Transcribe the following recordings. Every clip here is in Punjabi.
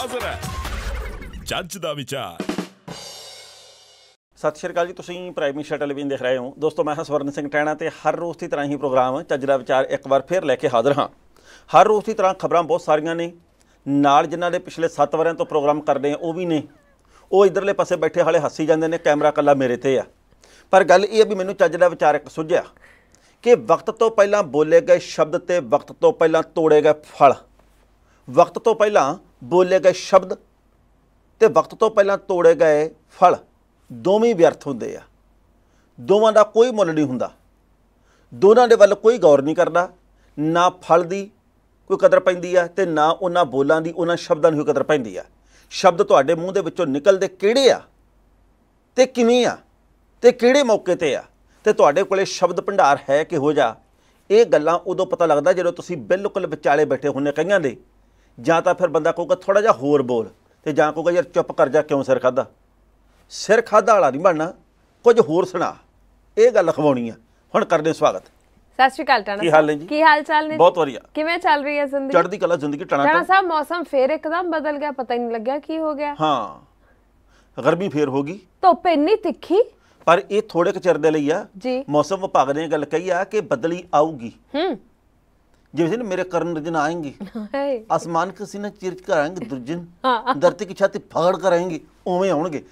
ਹਾਜ਼ਰ ਹੈ ਜੱਜ ਦਾ ਵਿਚਾਰ ਸਤਿ ਸ਼੍ਰੀ ਅਕਾਲ ਜੀ ਤੁਸੀਂ ਪ੍ਰਾਈਮ ਸ਼ਟਲ ਵੀ ਦੇਖ ਰਹੇ ਹੋ ਦੋਸਤੋ ਮੈਂ ਹਾਂ ਸਵਰਨ ਸਿੰਘ ਟੈਣਾ ਤੇ ਹਰ ਰੋਜ਼ ਦੀ ਤਰ੍ਹਾਂ ਹੀ ਪ੍ਰੋਗਰਾਮ ਚੱਜ ਦਾ ਵਿਚਾਰ ਇੱਕ ਵਾਰ ਫੇਰ ਲੈ ਕੇ ਹਾਜ਼ਰ ਹਾਂ ਹਰ ਰੋਜ਼ ਦੀ ਤਰ੍ਹਾਂ ਖਬਰਾਂ ਬਹੁਤ ਸਾਰੀਆਂ ਨੇ ਨਾਲ ਜਿਨ੍ਹਾਂ ਦੇ ਪਿਛਲੇ 7 ਵਰਿਆਂ ਤੋਂ ਪ੍ਰੋਗਰਾਮ ਕਰਦੇ ਆ ਉਹ ਵੀ ਨੇ ਉਹ ਇਧਰਲੇ ਪਾਸੇ ਬੈਠੇ ਹਾਲੇ ਹੱਸੀ ਜਾਂਦੇ ਨੇ ਕੈਮਰਾ ਕੱਲਾ ਮੇਰੇ ਤੇ ਆ ਪਰ ਗੱਲ ਇਹ ਵੀ ਮੈਨੂੰ ਚੱਜ ਦਾ ਵਿਚਾਰ ਇੱਕ ਸੁਝਿਆ ਕਿ ਵਕਤ ਤੋਂ ਪਹਿਲਾਂ ਬੋਲੇ ਗਏ ਸ਼ਬਦ ਤੇ ਵਕਤ ਤੋਂ ਪਹਿਲਾਂ ਤੋੜੇ ਗਏ ਫਲ ਵਕਤ ਤੋਂ ਪਹਿਲਾਂ ਬੋਲੇ ਗਏ ਸ਼ਬਦ ਤੇ ਵਕਤ ਤੋਂ ਪਹਿਲਾਂ ਤੋੜੇ ਗਏ ਫਲ ਦੋਵੇਂ ਵਿਅਰਥ ਹੁੰਦੇ ਆ ਦੋਵਾਂ ਦਾ ਕੋਈ ਮੁੱਲ ਨਹੀਂ ਹੁੰਦਾ ਦੋਨਾਂ ਦੇ ਵੱਲ ਕੋਈ ਗੌਰ ਨਹੀਂ ਕਰਦਾ ਨਾ ਫਲ ਦੀ ਕੋਈ ਕਦਰ ਪੈਂਦੀ ਆ ਤੇ ਨਾ ਉਹਨਾਂ ਬੋਲਾਂ ਦੀ ਉਹਨਾਂ ਸ਼ਬਦਾਂ ਦੀ ਕੋਈ ਕਦਰ ਪੈਂਦੀ ਆ ਸ਼ਬਦ ਤੁਹਾਡੇ ਮੂੰਹ ਦੇ ਵਿੱਚੋਂ ਨਿਕਲਦੇ ਕਿਹੜੇ ਆ ਤੇ ਕਿਵੇਂ ਆ ਤੇ ਕਿਹੜੇ ਮੌਕੇ ਤੇ ਆ ਤੇ ਤੁਹਾਡੇ ਕੋਲੇ ਸ਼ਬਦ ਭੰਡਾਰ ਹੈ ਕਿਹੋ ਜਾ ਇਹ ਗੱਲਾਂ ਉਦੋਂ ਪਤਾ ਲੱਗਦਾ ਜਦੋਂ ਤੁਸੀਂ ਬਿਲਕੁਲ ਵਿਚਾਲੇ ਬੈਠੇ ਹੁੰਨੇ ਕਈਆਂ ਦੇ ਜਾਂ ਤਾਂ ਫਿਰ ਬੰਦਾ ਕਹੂਗਾ ਥੋੜਾ ਜਿਹਾ ਹੋਰ ਬੋਲ ਤੇ ਜਾਂ ਕਹੂਗਾ ਯਾਰ ਚੁੱਪ ਕਰ ਜਾ ਕਿਉਂ ਸਿਰ ਖਾਦਾ ਸਿਰ ਖਾਦਾ ਵਾਲਾ ਨਹੀਂ ਬਣਨਾ ਕੁਝ ਹੋਰ ਸੁਣਾ ਇਹ ਗੱਲ ਖਵਾਉਣੀ ਆ ਹੁਣ ਕਰਦੇ ਸਵਾਗਤ ਸਤਿ ਸ਼੍ਰੀ ਅਕਾਲ ਟਾਣਾ ਕੀ ਹਾਲ ਹੈ ਜੀ ਕੀ ਹਾਲ ਚਾਲ ਨੇ ਬਹੁਤ ਵਧੀਆ ਕਿਵੇਂ ਚੱਲ ਰਹੀ ਹੈ ਜ਼ਿੰਦਗੀ ਚੜ੍ਹਦੀ ਕਲਾ ਜ਼ਿੰਦਗੀ ਟਾਣਾ ਟਾਣਾ ਸਾਹਿਬ ਮੌਸਮ ਫੇਰ ਇੱਕਦਮ ਬਦਲ ਗਿਆ ਪਤਾ ਹੀ ਨਹੀਂ ਲੱਗਿਆ ਕੀ ਹੋ ਗਿਆ ਹਾਂ ਗਰਮੀ ਫੇਰ ਹੋ ਗਈ ਧੁੱਪ ਇੰਨੀ ਤਿੱਖੀ ਪਰ ਇਹ ਥੋੜੇ ਕੁ ਚਿਰ ਦੇ ਲਈ ਆ ਜੀ ਮੌਸਮ ਵਿਭਾਗ ਨੇ ਗੱਲ ਕਹੀ ਆ ਕਿ ਬਦਲੀ ਆਊਗੀ ਹੂੰ जैसे मेरे ਮੇਰੇ ਕਰਨ आएंगी आसमान ਹਾਏ ਅਸਮਾਨ ਕਿਸੇ ਨਾ ਚਿਰਚ दुर्जन धरती की छाती फगड़ ਫਗੜ ਕਰਾਂਗੇ ਉਵੇਂ ਆਉਣਗੇ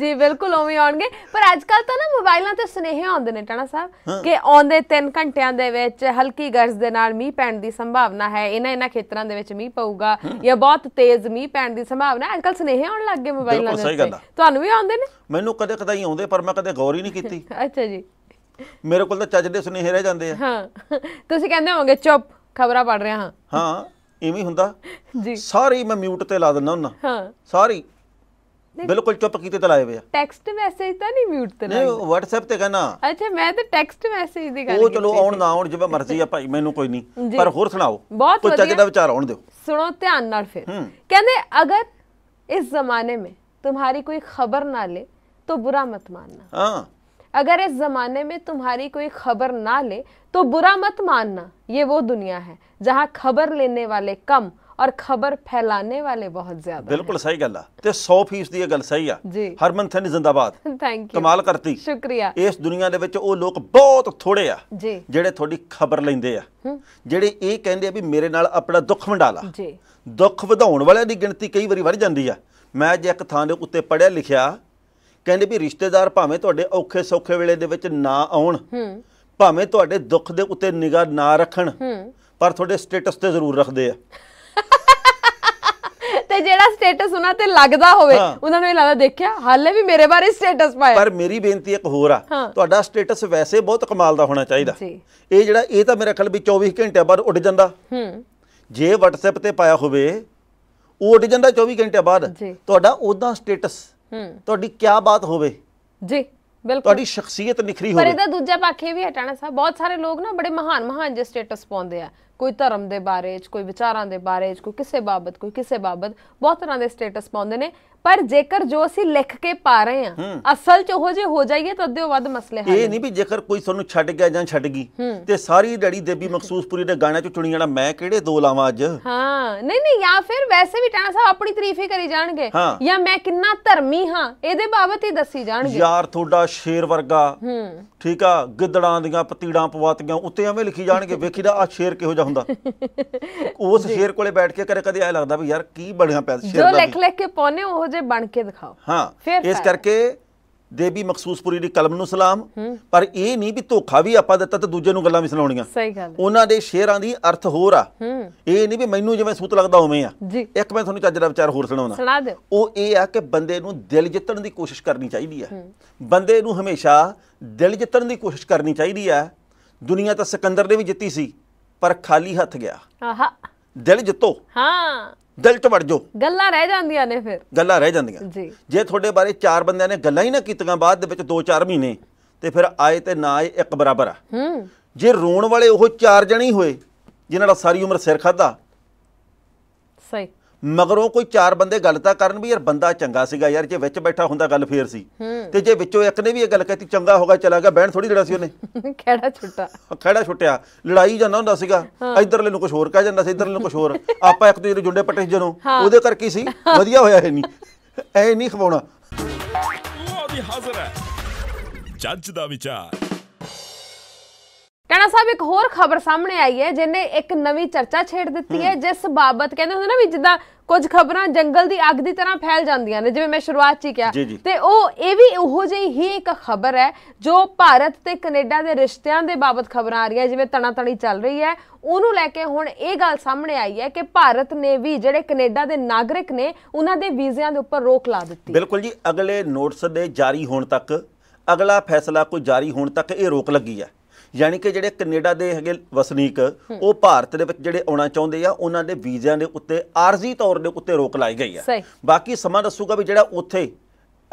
ਜੀ ਬਿਲਕੁਲ ਉਵੇਂ ਆਉਣਗੇ ਪਰ ਅੱਜ ਕੱਲ ਤਾਂ ਨਾ ਮੋਬਾਈਲਾਂ ਤੇ ਸੁਨੇਹੇ ਆਉਂਦੇ ਨੇ ਟਾਣਾ ਸਾਹਿਬ ਕਿ ਆਉਂਦੇ 3 ਘੰਟਿਆਂ ਦੇ ਵਿੱਚ ਹਲਕੀ ਗਰਜ ਦੇ ਨਾਲ ਮੀਂਹ ਪੈਣ ਦੀ ਸੰਭਾਵਨਾ ਹੈ ਇਹਨਾਂ ਇਹਨਾਂ ਖੇਤਰਾਂ ਦੇ ਵਿੱਚ ਮੀਂਹ ਪਊਗਾ ਜਾਂ ਬਹੁਤ ਤੇਜ਼ ਮੀਂਹ ਪੈਣ ਦੀ ਸੰਭਾਵਨਾ ਅੱਜ ਕੱਲ ਸੁਨੇਹੇ ਆਉਣ ਲੱਗ ਗਏ ਮੋਬਾਈਲਾਂ ਦੇ ਤੁਹਾਨੂੰ ਵੀ ਆਉਂਦੇ ਨੇ ਮੈਨੂੰ ਕਦੇ ਕਦਾਈ ਆਉਂਦੇ ਪਰ ਮੈਂ ਕਦੇ ਗੌਰ ਹੀ ਨਹੀਂ ਕੀਤੀ ਅੱਛਾ ਜੀ ਮੇਰੇ ਕੋਲ ਤਾਂ ਚੱਜ ਦੇ ਸੁਨੇਹੇ ਰਹਿ ਜਾਂਦੇ ਆ ਹਾਂ ਤੁਸੀਂ ਕਹਿੰਦੇ ਹੋਵੋਗੇ ਚੁੱਪ ਖਬਰਾਂ ਪੜ ਰਿਹਾ ਹਾਂ ਹਾਂ ਇਵੇਂ ਹੀ ਹੁੰਦਾ ਜੀ ਸਾਰੀ ਮੈਂ ਮਿਊਟ ਤੇ ਲਾ ਦਿੰਦਾ ਉਹਨਾਂ ਹਾਂ ਸਾਰੀ ਬਿਲਕੁਲ ਚੁੱਪ ਕੀਤੇ ਤੇ ਲਾਏ ਹੋਏ ਆ ਟੈਕਸਟ ਮੈਸੇਜ ਤਾਂ ਨਹੀਂ ਮਿਊਟ ਤੇ ਲਾਏ ਨਹੀਂ WhatsApp ਤੇ ਕਹਿੰਦਾ ਅੱਛਾ ਮੈਂ ਤਾਂ ਟੈਕਸਟ ਮੈਸੇਜ ਦੀ ਗੱਲ ਉਹ ਚਲੋ ਆਉਣ ਨਾ ਆਉਣ ਜਿਵੇਂ ਮਰਜ਼ੀ ਆ ਭਾਈ ਮੈਨੂੰ ਕੋਈ ਨਹੀਂ ਪਰ ਹੋਰ ਸੁਣਾਓ ਵਧੀਆ ਚੱਜ ਦਾ ਵਿਚਾਰ ਆਉਣ ਦਿਓ ਸੁਣੋ ਧਿਆਨ ਨਾਲ ਫਿਰ ਕਹਿੰਦੇ ਅਗਰ ਇਸ ਜ਼ਮਾਨੇ ਮੇ ਤੁਹਾਡੀ ਕੋਈ ਖਬਰ ਨਾ ਲੇ ਤੋ ਬੁਰਾ ਮਤ ਮੰਨਣਾ ਹਾਂ अगर इस ज़माने में तुम्हारी कोई खबर ना ले तो बुरा मत मानना ये वो दुनिया है जहाँ खबर लेने वाले कम ਔਰ ਖਬਰ ਫੈਲਾਣੇ ਵਾਲੇ ਬਹੁਤ ਜ਼ਿਆਦਾ ਬਿਲਕੁਲ ਸਹੀ ਗੱਲ ਆ ਤੇ 100% ਦੀ ਇਹ ਗੱਲ ਸਹੀ ਆ ਹਰਮਨ ਸਿੰਘ ਜ਼ਿੰਦਾਬਾਦ ਥੈਂਕ ਯੂ ਕਮਾਲ ਕਰਤੀ ਸ਼ੁਕਰੀਆ ਇਸ ਦੁਨੀਆ ਦੇ ਵਿੱਚ ਉਹ ਲੋਕ ਬਹੁਤ ਥੋੜੇ ਆ ਜਿਹੜੇ ਤੁਹਾਡੀ ਖਬਰ ਲੈਂਦੇ ਆ ਜਿਹੜੇ ਇਹ ਕਹਿੰਦੇ ਆ ਵੀ ਮੇਰੇ ਨਾਲ ਆਪਣਾ ਦੁੱਖ ਵੰਡਾਲਾ ਜੀ ਦੁੱਖ ਵਧਾਉਣ ਵਾਲਿਆਂ ਦੀ ਗਿਣਤੀ ਕਈ ਵਾਰੀ ਵੱਧ ਜਾਂਦੀ ਆ ਮੈਂ ਜੇ ਇੱਕ ਥਾਂ ਦੇ ਉੱਤੇ ਪੜਿਆ ਲਿਖਿਆ ਕਹਿੰਦੇ ਵੀ ਰਿਸ਼ਤੇਦਾਰ ਭਾਵੇਂ ਤੁਹਾਡੇ ਔਖੇ ਸੌਖੇ ਵੇਲੇ ਦੇ ਵਿੱਚ ਨਾ ਆਉਣ ਭਾਵੇਂ ਤੁਹਾਡੇ ਦੁੱਖ ਦੇ ਉੱਤੇ ਨਿਗਾਹ ਨਾ ਰੱਖਣ ਪਰ ਤੁਹਾਡੇ ਸਟੇਟਸ ਤੇ ਜ਼ਰੂਰ ਰੱਖਦੇ ਆ ਤੇ ਜਿਹੜਾ ਸਟੇਟਸ ਉਹਨਾਂ ਤੇ ਲੱਗਦਾ ਹੋਵੇ ਉਹਨਾਂ ਨੂੰ ਇਹ ਲੱਗਦਾ ਦੇਖਿਆ ਹਾਲੇ ਵੀ ਮੇਰੇ ਬਾਰੇ ਸਟੇਟਸ ਪਾਇਆ ਪਰ ਮੇਰੀ ਬੇਨਤੀ ਇੱਕ ਹੋਰ ਆ ਤੁਹਾਡਾ ਸਟੇਟਸ ਵੈਸੇ ਬਹੁਤ ਕਮਾਲ ਦਾ ਹੋਣਾ ਚਾਹੀਦਾ ਇਹ ਜਿਹੜਾ ਇਹ ਤਾਂ ਮੇਰੇ ਖਿਆਲ ਵੀ 24 ਘੰਟੇ ਬਾਅਦ ਉੱਡ ਜਾਂਦਾ ਜੇ WhatsApp ਤੇ ਪਾਇਆ ਹੋਵੇ ਉਹ ਉੱਡ ਜਾਂਦਾ 24 ਘੰਟੇ ਬਾਅਦ ਤੁਹਾਡਾ ਉਹਦਾ ਸਟੇਟਸ ਤੁਹਾਡੀ ਕੀ ਬਾਤ ਹੋਵੇ ਜੀ ਬਿਲਕੁਲ ਤੁਹਾਡੀ ਸ਼ਖਸੀਅਤ ਨਿਖਰੀ ਹੋਵੇ ਪਰ ਇਹਦਾ ਦੂਜਾ ਪੱਖ ਇਹ ਵੀ ਹਟਾਣਾ ਸਾਹਿਬ ਬਹੁਤ ਸਾਰੇ ਲੋਕ ਨਾ ਬੜੇ ਮਹਾਨ ਮਹਾਨ ਜੇ ਸਟੇਟਸ ਪਾਉਂਦੇ ਆ ਕੋਈ ਧਰਮ ਦੇ ਬਾਰੇ 'ਚ ਕੋਈ ਵਿਚਾਰਾਂ ਦੇ ਬਾਰੇ 'ਚ ਕੋਈ ਕਿਸੇ ਬਾਬਤ ਕੋਈ ਕਿਸੇ ਬਾਬਤ ਬਹੁਤ ਤਰ੍ਹਾਂ ਦੇ ਸਟੇਟਸ ਪਾਉਂਦੇ ਨੇ ਪਰ ਜੇਕਰ ਜੋ ਅਸੀਂ ਲਿਖ ਕੇ ਪਾ ਰਹੇ ਆ ਅਸਲ 'ਚ ਉਹ ਜੇ ਹੋ ਜਾਈਏ ਤਾਂ ਅੱਧੇ ਵੱਧ ਮਸਲੇ ਹਨ ਇਹ ਨਹੀਂ ਵੀ ਜੇਕਰ ਕੋਈ ਸਾਨੂੰ ਛੱਡ ਗਿਆ ਜਾਂ ਛੱਡ ਗਈ ਤੇ ਸਾਰੀ ਡੜੀ ਦੇਵੀ ਮਖਸੂਸਪੁਰੀ ਦੇ ਗਾਣਿਆਂ 'ਚ ਚੁਣੀ ਜਾਣਾ ਮੈਂ ਕਿਹੜੇ ਦੋ ਲਾਵਾਂ ਅੱਜ ਹਾਂ ਨਹੀਂ ਨਹੀਂ ਜਾਂ ਫਿਰ ਵੈਸੇ ਵੀ ਟਾਣਾ ਸਾਹਿਬ ਆਪਣੀ ਤਾਰੀਫ ਹੀ ਕਰੀ ਜਾਣਗੇ ਜਾਂ ਮੈਂ ਕਿੰਨਾ ਧਰਮੀ ਹਾਂ ਇਹਦੇ ਬਾਬਤ ਹੀ ਦੱਸੀ ਜਾਣਗੇ ਯਾਰ ਤੁਹਾਡਾ ਸ਼ੇਰ ਵਰਗਾ ਠੀਕ ਆ ਗਿੱਦੜਾਂ ਦੀਆਂ ਪਤੀੜਾਂ ਪਵਾਤੀਆਂ ਉੱਤੇ ਐਵੇਂ ਲਿਖੀ ਜਾਣਗੇ ਵੇਖੀਦਾ ਆ ਸ਼ੇਰ ਕਿਹੋ ਜਿਹਾ ਹੁੰਦਾ ਉਸ ਸ਼ੇਰ ਕੋਲੇ ਬੈਠ ਕੇ ਕਦੇ ਕਦੇ ਐ ਲੱਗਦਾ ਵੀ ਯਾਰ ਕੀ ਬੜੀਆਂ ਪੈ ਸ਼ੇਰ ਦਾ ਜੋ ਲਿਖ ਲਿਖ ਕੇ ਪਾਉਨੇ ਉਹ ਜੇ ਬਣ ਕੇ ਦਿਖਾਓ ਹਾਂ ਇਸ ਕਰਕੇ ਦੇਵੀ ਮਖਸੂਸਪੁਰੀ ਦੀ ਕਲਮ ਨੂੰ ਸਲਾਮ ਪਰ ਇਹ ਨਹੀਂ ਵੀ ਧੋਖਾ ਵੀ ਆਪਾਂ ਦਿੱਤਾ ਤੇ ਦੂਜੇ ਨੂੰ ਗੱਲਾਂ ਵੀ ਸੁਣਾਉਣੀਆਂ ਸਹੀ ਗੱਲ ਉਹਨਾਂ ਦੇ ਸ਼ੇਰਾਂ ਦੀ ਅਰਥ ਹੋਰ ਆ ਇਹ ਨਹੀਂ ਵੀ ਮੈਨੂੰ ਜਿਵੇਂ ਸੂਤ ਲੱਗਦਾ ਉਵੇਂ ਆ ਇੱਕ ਮੈਂ ਤੁਹਾਨੂੰ ਚੱਜ ਦਾ ਵਿਚਾਰ ਹੋਰ ਸੁਣਾਉਣਾ ਸੁਣਾ ਦਿਓ ਉਹ ਇਹ ਆ ਕਿ ਬੰਦੇ ਨੂੰ ਦਿਲ ਜਿੱਤਣ ਦੀ ਕੋਸ਼ਿਸ਼ ਕਰਨੀ ਚਾਹੀਦੀ ਆ ਬੰਦੇ ਨੂੰ ਹਮੇਸ਼ਾ ਦਿਲ ਜਿੱਤਣ ਦੀ ਕੋਸ਼ਿਸ਼ ਕਰਨੀ ਚਾਹੀਦੀ ਆ ਦੁਨੀਆ ਤਾਂ ਸਿਕੰਦਰ ਨੇ ਵੀ ਜਿੱਤੀ ਸੀ ਪਰ ਖਾਲੀ ਹੱਥ ਗਿਆ ਆਹਾ ਦਿਲ ਜਿੱਤੋ ਹਾਂ ਦਿਲ ਚ ਵੜ ਜੋ ਗੱਲਾਂ ਰਹਿ ਜਾਂਦੀਆਂ ਨੇ ਫਿਰ ਗੱਲਾਂ ਰਹਿ ਜਾਂਦੀਆਂ ਜੀ ਜੇ ਤੁਹਾਡੇ ਬਾਰੇ ਚਾਰ ਬੰਦਿਆਂ ਨੇ ਗੱਲਾਂ ਹੀ ਨਾ ਕੀਤੀਆਂ ਬਾਅਦ ਦੇ ਵਿੱਚ 2-4 ਮਹੀਨੇ ਤੇ ਫਿਰ ਆਏ ਤੇ ਨਾ ਆਏ ਇੱਕ ਬਰਾਬਰ ਆ ਹੂੰ ਜੇ ਰੋਣ ਵਾਲੇ ਉਹ ਚਾਰ ਜਣੇ ਹੋਏ ਜਿਨ੍ਹਾਂ ਦਾ ਸਾਰੀ ਉਮਰ ਸਿਰ ਖਾਦਾ ਸਹੀ ਮਗਰੋਂ ਕੋਈ ਚਾਰ ਬੰਦੇ ਗੱਲ ਤਾਂ ਕਰਨ ਵੀ ਯਾਰ ਬੰਦਾ ਚੰਗਾ ਸੀਗਾ ਯਾਰ ਜੇ ਵਿੱਚ ਬੈਠਾ ਹੁੰਦਾ ਗੱਲ ਫੇਰ ਸੀ ਤੇ ਜੇ ਵਿੱਚੋਂ ਇੱਕ ਨੇ ਵੀ ਇਹ ਗੱਲ ਕਹਤੀ ਚੰਗਾ ਹੋਗਾ ਚਲਾ ਗਿਆ ਬਹਿਣ ਥੋੜੀ ਜਿਹੜਾ ਸੀ ਉਹਨੇ ਖੜਾ ਛੁੱਟਾ ਖੜਾ ਛੁੱਟਿਆ ਲੜਾਈ ਜਾਂਦਾ ਹੁੰਦਾ ਸੀਗਾ ਇਧਰਲੇ ਨੂੰ ਕੁਝ ਹੋਰ ਕਹਿ ਜਾਂਦਾ ਸੀ ਇਧਰਲੇ ਨੂੰ ਕੁਝ ਹੋਰ ਆਪਾਂ ਇੱਕ ਦੂਜੇ ਦੇ ਜੁੰਡੇ ਪੱਟੇ ਜਦੋਂ ਉਹਦੇ ਕਰਕੇ ਸੀ ਵਧੀਆ ਹੋਇਆ ਇਹ ਨਹੀਂ ਐ ਨਹੀਂ ਖਵਾਉਣਾ ਉਹਦੀ ਹਾਜ਼ਰ ਹੈ ਜੱਜ ਦਾ ਵਿਚਾਰ ਕਹਣਾ ਸਾਹਿਬ ਇੱਕ ਹੋਰ ਖਬਰ ਸਾਹਮਣੇ ਆਈ ਹੈ ਜਿਹਨੇ ਇੱਕ ਨਵੀਂ ਚਰਚਾ ਛੇੜ ਦਿੱਤੀ ਹੈ ਜਿਸ ਬਾਬਤ ਕਹਿੰਦੇ ਹੁੰਦੇ ਨਾ ਵੀ ਜਿੱਦਾਂ ਕੁਝ ਖਬਰਾਂ ਜੰਗਲ ਦੀ ਅੱਗ ਦੀ ਤਰ੍ਹਾਂ ਫੈਲ ਜਾਂਦੀਆਂ ਨੇ ਜਿਵੇਂ ਮੈਂ ਸ਼ੁਰੂਆਤ 'ਚ ਹੀ ਕਿਹਾ ਤੇ ਉਹ ਇਹ ਵੀ ਉਹੋ ਜਿਹੀ ਹੀ ਇੱਕ ਖਬਰ ਹੈ ਜੋ ਭਾਰਤ ਤੇ ਕੈਨੇਡਾ ਦੇ ਰਿਸ਼ਤਿਆਂ ਦੇ ਬਾਬਤ ਖਬਰਾਂ ਆ ਰਹੀਆਂ ਜਿਵੇਂ ਤਣਾ ਤਣੀ ਚੱਲ ਰਹੀ ਹੈ ਉਹਨੂੰ ਲੈ ਕੇ ਹੁਣ ਇਹ ਗੱਲ ਸਾਹਮਣੇ ਆਈ ਹੈ ਕਿ ਭਾਰਤ ਨੇ ਵੀ ਜਿਹੜੇ ਕੈਨੇਡਾ ਦੇ ਨਾਗਰਿਕ ਨੇ ਉਹਨਾਂ ਦੇ ਵੀਜ਼ਿਆਂ ਦੇ ਉੱਪਰ ਰੋਕ ਲਾ ਦਿੱਤੀ ਬਿਲਕੁਲ ਜੀ ਅਗਲੇ ਨੋਟਿਸ ਦੇ ਜਾਰੀ ਹੋਣ ਤੱਕ ਅਗਲਾ ਫੈਸਲਾ ਕੋਈ ਜਾਰੀ ਹੋਣ ਤੱਕ ਇਹ ਰੋਕ ਲੱਗੀ ਹੈ ਯਾਨੀ ਕਿ ਜਿਹੜੇ ਕੈਨੇਡਾ ਦੇ ਹੈਗੇ ਵਸਨੀਕ ਉਹ ਭਾਰਤ ਦੇ ਵਿੱਚ ਜਿਹੜੇ ਆਉਣਾ ਚਾਹੁੰਦੇ ਆ ਉਹਨਾਂ ਦੇ ਵੀਜ਼ਿਆਂ ਦੇ ਉੱਤੇ ਆਰਜ਼ੀ ਤੌਰ ਦੇ ਉੱਤੇ ਰੋਕ ਲਾਈ ਗਈ ਆ ਬਾਕੀ ਸਮਾਂ ਦੱਸੂਗਾ ਵੀ ਜਿਹੜਾ ਉੱਥੇ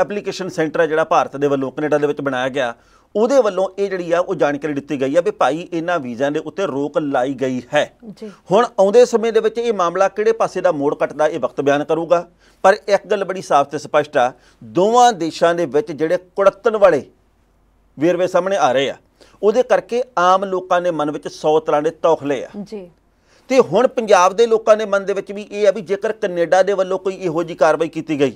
ਐਪਲੀਕੇਸ਼ਨ ਸੈਂਟਰ ਹੈ ਜਿਹੜਾ ਭਾਰਤ ਦੇ ਵੱਲੋਂ ਕੈਨੇਡਾ ਦੇ ਵਿੱਚ ਬਣਾਇਆ ਗਿਆ ਉਹਦੇ ਵੱਲੋਂ ਇਹ ਜਿਹੜੀ ਆ ਉਹ ਜਾਣਕਾਰੀ ਦਿੱਤੀ ਗਈ ਆ ਵੀ ਭਾਈ ਇਹਨਾਂ ਵੀਜ਼ਿਆਂ ਦੇ ਉੱਤੇ ਰੋਕ ਲਾਈ ਗਈ ਹੈ ਹੁਣ ਆਉਂਦੇ ਸਮੇਂ ਦੇ ਵਿੱਚ ਇਹ ਮਾਮਲਾ ਕਿਹੜੇ ਪਾਸੇ ਦਾ ਮੋੜ ਕੱਟਦਾ ਇਹ ਵਕਤ ਬਿਆਨ ਕਰੂਗਾ ਪਰ ਇੱਕ ਗੱਲ ਬੜੀ ਸਾਫ਼ ਤੇ ਸਪਸ਼ਟ ਆ ਦੋਵਾਂ ਦੇਸ਼ਾਂ ਦੇ ਵਿੱਚ ਜਿਹੜੇ ਕੁੜੱਤਣ ਵਾਲੇ ਵੇਰਵੇ ਸਾਹਮਣੇ ਆ ਰਹੇ ਆ ਉਹਦੇ ਕਰਕੇ ਆਮ ਲੋਕਾਂ ਨੇ ਮਨ ਵਿੱਚ 100 ਤਰ੍ਹਾਂ ਦੇ ਤੌਖਲੇ ਆ ਜੀ ਤੇ ਹੁਣ ਪੰਜਾਬ ਦੇ ਲੋਕਾਂ ਦੇ ਮਨ ਦੇ ਵਿੱਚ ਵੀ ਇਹ ਆ ਵੀ ਜੇਕਰ ਕੈਨੇਡਾ ਦੇ ਵੱਲੋਂ ਕੋਈ ਇਹੋ ਜੀ ਕਾਰਵਾਈ ਕੀਤੀ ਗਈ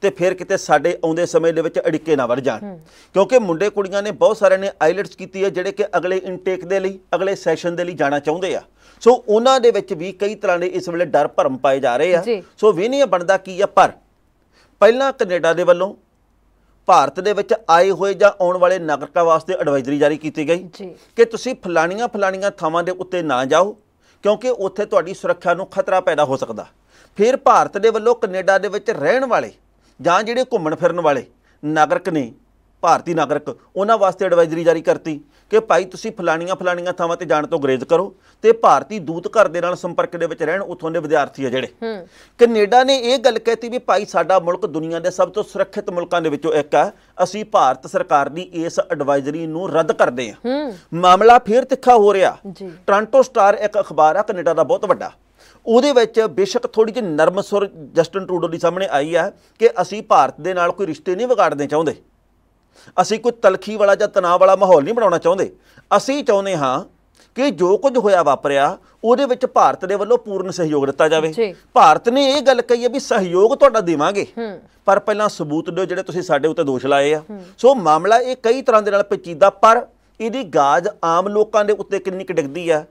ਤੇ ਫਿਰ ਕਿਤੇ ਸਾਡੇ ਆਉਂਦੇ ਸਮੇਂ ਦੇ ਵਿੱਚ ਅੜਿੱਕੇ ਨਾ ਵੜ ਜਾਣ ਕਿਉਂਕਿ ਮੁੰਡੇ ਕੁੜੀਆਂ ਨੇ ਬਹੁਤ ਸਾਰੇ ਨੇ ਆਈਲਟਸ ਕੀਤੀ ਹੈ ਜਿਹੜੇ ਕਿ ਅਗਲੇ ਇਨਟੇਕ ਦੇ ਲਈ ਅਗਲੇ ਸੈਸ਼ਨ ਦੇ ਲਈ ਜਾਣਾ ਚਾਹੁੰਦੇ ਆ ਸੋ ਉਹਨਾਂ ਦੇ ਵਿੱਚ ਵੀ ਕਈ ਤਰ੍ਹਾਂ ਦੇ ਇਸ ਵੇਲੇ ਡਰ ਭਰਮ ਪਾਏ ਜਾ ਰਹੇ ਆ ਸੋ ਵੇਨੀਆ ਬਣਦਾ ਕੀ ਆ ਪਰ ਪਹਿਲਾਂ ਕੈਨੇਡਾ ਦੇ ਵੱਲੋਂ ਭਾਰਤ ਦੇ ਵਿੱਚ ਆਏ ਹੋਏ ਜਾਂ ਆਉਣ ਵਾਲੇ ਨਾਗਰਿਕਾਂ ਵਾਸਤੇ ਐਡਵਾਈਜ਼ਰੀ ਜਾਰੀ ਕੀਤੀ ਗਈ ਕਿ ਤੁਸੀਂ ਫਲਾਣੀਆਂ ਫਲਾਣੀਆਂ ਥਾਵਾਂ ਦੇ ਉੱਤੇ ਨਾ ਜਾਓ ਕਿਉਂਕਿ ਉੱਥੇ ਤੁਹਾਡੀ ਸੁਰੱਖਿਆ ਨੂੰ ਖਤਰਾ ਪੈਦਾ ਹੋ ਸਕਦਾ ਫਿਰ ਭਾਰਤ ਦੇ ਵੱਲੋਂ ਕੈਨੇਡਾ ਦੇ ਵਿੱਚ ਰਹਿਣ ਵਾਲੇ ਜਾਂ ਜਿਹੜੇ ਘੁੰਮਣ ਫਿਰਨ ਵਾਲੇ ਨਾਗਰਿਕ ਨੇ ਭਾਰਤੀ ਨਾਗਰਿਕ ਉਹਨਾਂ ਵਾਸਤੇ ਐਡਵਾਈਜ਼ਰੀ ਜਾਰੀ ਕਰਤੀ ਕਿ ਭਾਈ ਤੁਸੀਂ ਫਲਾਣੀਆਂ ਫਲਾਣੀਆਂ ਥਾਵਾਂ ਤੇ ਜਾਣ ਤੋਂ ਗਰੇਜ਼ ਕਰੋ ਤੇ ਭਾਰਤੀ ਦੂਤ ਘਰ ਦੇ ਨਾਲ ਸੰਪਰਕ ਦੇ ਵਿੱਚ ਰਹਿਣ ਉਥੋਂ ਦੇ ਵਿਦਿਆਰਥੀ ਆ ਜਿਹੜੇ ਕੈਨੇਡਾ ਨੇ ਇਹ ਗੱਲ ਕਹਿਤੀ ਵੀ ਭਾਈ ਸਾਡਾ ਮੁਲਕ ਦੁਨੀਆ ਦੇ ਸਭ ਤੋਂ ਸੁਰੱਖਿਅਤ ਮੁਲਕਾਂ ਦੇ ਵਿੱਚੋਂ ਇੱਕ ਆ ਅਸੀਂ ਭਾਰਤ ਸਰਕਾਰ ਦੀ ਇਸ ਐਡਵਾਈਜ਼ਰੀ ਨੂੰ ਰੱਦ ਕਰਦੇ ਆ ਮਾਮਲਾ ਫੇਰ ਤਿੱਖਾ ਹੋ ਰਿਹਾ ਟ੍ਰਾਂਟੋ ਸਟਾਰ ਇੱਕ ਅਖਬਾਰ ਆ ਕੈਨੇਡਾ ਦਾ ਬਹੁਤ ਵੱਡਾ ਉਹਦੇ ਵਿੱਚ ਬੇਸ਼ੱਕ ਥੋੜੀ ਜਿਹੀ ਨਰਮ ਸੁਰ ਜਸਟਨ ਟਰੂਡੋ ਦੇ ਸਾਹਮਣੇ ਆਈ ਆ ਕਿ ਅਸੀਂ ਭਾਰਤ ਦੇ ਨਾਲ ਕੋਈ ਰਿਸ਼ਤੇ ਨਹੀਂ ਵਿਗਾੜਨੇ ਚਾਹੁੰਦੇ ਅਸੀਂ ਕੋਈ ਤਲਖੀ ਵਾਲਾ ਜਾਂ ਤਣਾਅ ਵਾਲਾ ਮਾਹੌਲ ਨਹੀਂ ਬਣਾਉਣਾ ਚਾਹੁੰਦੇ ਅਸੀਂ ਚਾਹੁੰਦੇ ਹਾਂ ਕਿ ਜੋ ਕੁਝ ਹੋਇਆ ਵਾਪਰਿਆ ਉਹਦੇ ਵਿੱਚ ਭਾਰਤ ਦੇ ਵੱਲੋਂ ਪੂਰਨ ਸਹਿਯੋਗ ਦਿੱਤਾ ਜਾਵੇ ਭਾਰਤ ਨੇ ਇਹ ਗੱਲ ਕਹੀ ਹੈ ਵੀ ਸਹਿਯੋਗ ਤੁਹਾਡਾ ਦੇਵਾਂਗੇ ਪਰ ਪਹਿਲਾਂ ਸਬੂਤ ਦਿਓ ਜਿਹੜੇ ਤੁਸੀਂ ਸਾਡੇ ਉੱਤੇ ਦੋਸ਼ ਲਾਏ ਆ ਸੋ ਮਾਮਲਾ ਇਹ ਕਈ ਤਰ੍ਹਾਂ ਦੇ ਨਾਲ ਪੇਚੀਦਾ ਪਰ ਇਹਦੀ ਗਾਜ ਆਮ ਲੋਕਾਂ ਦੇ ਉੱਤੇ ਕਿੰਨੀ ਕੁ ਡਿੱਗਦੀ ਆ